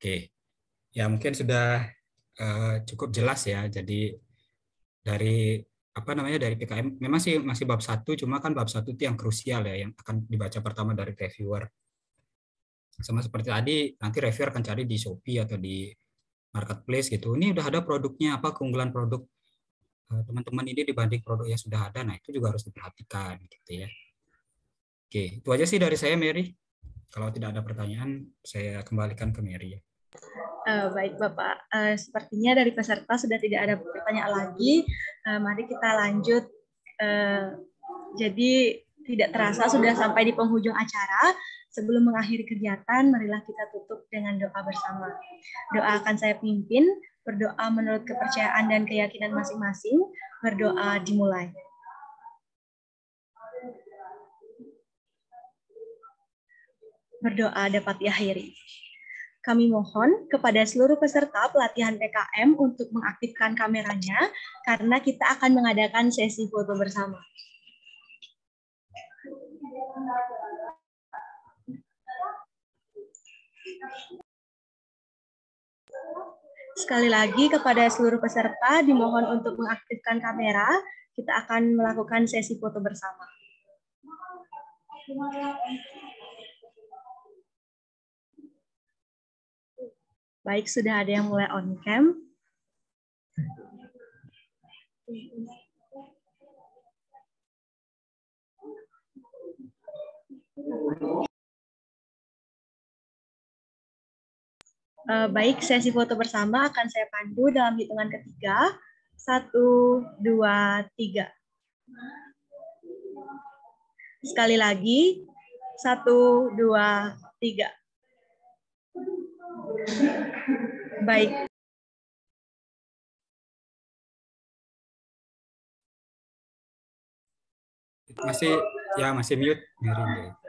Oke, ya mungkin sudah uh, cukup jelas ya. Jadi dari apa namanya dari PKM memang sih masih bab satu cuma kan bab satu itu yang krusial ya yang akan dibaca pertama dari reviewer sama seperti tadi nanti reviewer akan cari di Shopee atau di marketplace gitu ini udah ada produknya apa keunggulan produk eh, teman-teman ini dibanding produk yang sudah ada nah itu juga harus diperhatikan gitu ya oke itu aja sih dari saya Mary kalau tidak ada pertanyaan saya kembalikan ke Mary ya Eh, baik Bapak, uh, sepertinya dari peserta sudah tidak ada pertanyaan lagi. Uh, mari kita lanjut. Uh, jadi tidak terasa sudah sampai di penghujung acara. Sebelum mengakhiri kegiatan, marilah kita tutup dengan doa bersama. Doa akan saya pimpin, berdoa menurut kepercayaan dan keyakinan masing-masing, berdoa dimulai. Berdoa dapat diakhiri. Kami mohon kepada seluruh peserta pelatihan PKM untuk mengaktifkan kameranya karena kita akan mengadakan sesi foto bersama. Sekali lagi kepada seluruh peserta dimohon untuk mengaktifkan kamera, kita akan melakukan sesi foto bersama. Baik, sudah ada yang mulai on cam. Eh, baik, sesi foto bersama akan saya pandu dalam hitungan ketiga. Satu, dua, tiga. Sekali lagi, satu, dua, tiga. Baik. Masih ya masih mute.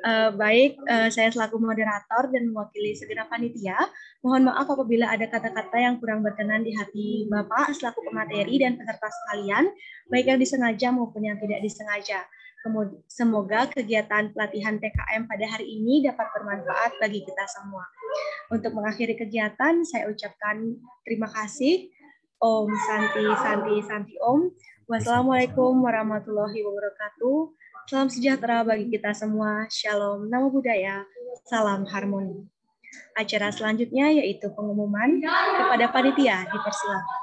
Uh, baik, uh, saya selaku moderator dan mewakili segenap panitia, mohon maaf apabila ada kata-kata yang kurang berkenan di hati Bapak selaku pemateri dan peserta sekalian, baik yang disengaja maupun yang tidak disengaja. Semoga kegiatan pelatihan PKM pada hari ini dapat bermanfaat bagi kita semua. Untuk mengakhiri kegiatan, saya ucapkan terima kasih. Om Santi, Santi, Santi Om. Wassalamualaikum warahmatullahi wabarakatuh. Salam sejahtera bagi kita semua. Shalom, nama budaya. Salam harmoni. Acara selanjutnya yaitu pengumuman kepada panitia dipersilakan.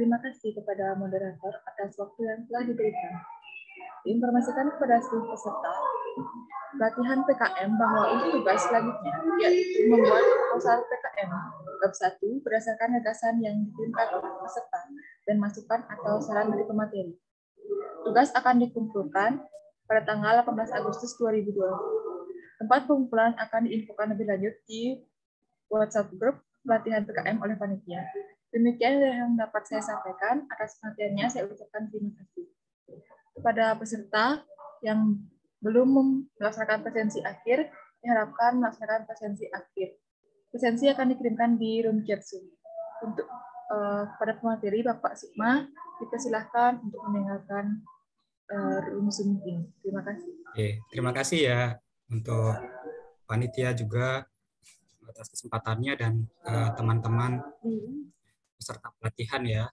Terima kasih kepada moderator atas waktu yang telah diberikan. Informasikan kepada seluruh peserta, pelatihan PKM bahwa untuk tugas selanjutnya, yaitu membuat proposal PKM bab 1 berdasarkan gagasan yang dikirimkan oleh peserta dan masukan atau saran dari pemateri. Tugas akan dikumpulkan pada tanggal 18 Agustus 2020. Tempat pengumpulan akan diinfokan lebih lanjut di WhatsApp grup pelatihan PKM oleh panitia. Demikian yang dapat saya sampaikan. Atas perhatiannya saya ucapkan terima kasih. Kepada peserta yang belum melaksanakan presensi akhir, diharapkan melaksanakan presensi akhir. Presensi akan dikirimkan di room chat Zoom. Untuk uh, eh, pada pemateri Bapak Sigma, kita silakan untuk meninggalkan uh, eh, room Zoom ini. Terima kasih. Oke, terima kasih ya untuk panitia juga atas kesempatannya dan eh, teman-teman uh, teman -teman peserta pelatihan ya.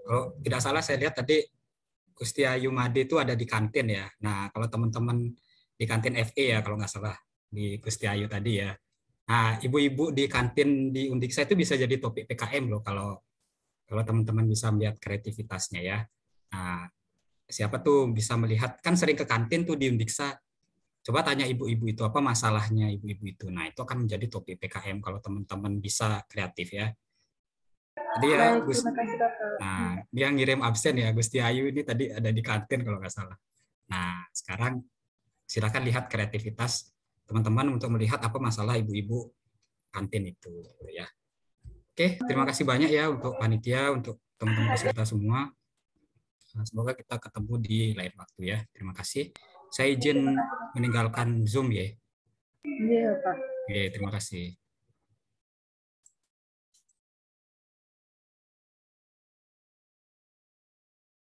Kalau tidak salah saya lihat tadi Gusti Ayu Madi itu ada di kantin ya. Nah, kalau teman-teman di kantin FE ya kalau nggak salah di Gusti Ayu tadi ya. Nah, ibu-ibu di kantin di Undiksa itu bisa jadi topik PKM loh kalau kalau teman-teman bisa melihat kreativitasnya ya. Nah, siapa tuh bisa melihat kan sering ke kantin tuh di Undiksa. Coba tanya ibu-ibu itu apa masalahnya ibu-ibu itu. Nah, itu akan menjadi topik PKM kalau teman-teman bisa kreatif ya. Tadi ya, Gus, nah, dia ngirim absen ya, Gusti Ayu ini tadi ada di kantin kalau nggak salah. Nah, sekarang silakan lihat kreativitas teman-teman untuk melihat apa masalah ibu-ibu kantin itu gitu ya. Oke, terima kasih banyak ya untuk panitia, untuk teman-teman peserta semua. Nah, semoga kita ketemu di lain waktu ya. Terima kasih. Saya izin meninggalkan Zoom ya. Iya, Pak. Oke, terima kasih.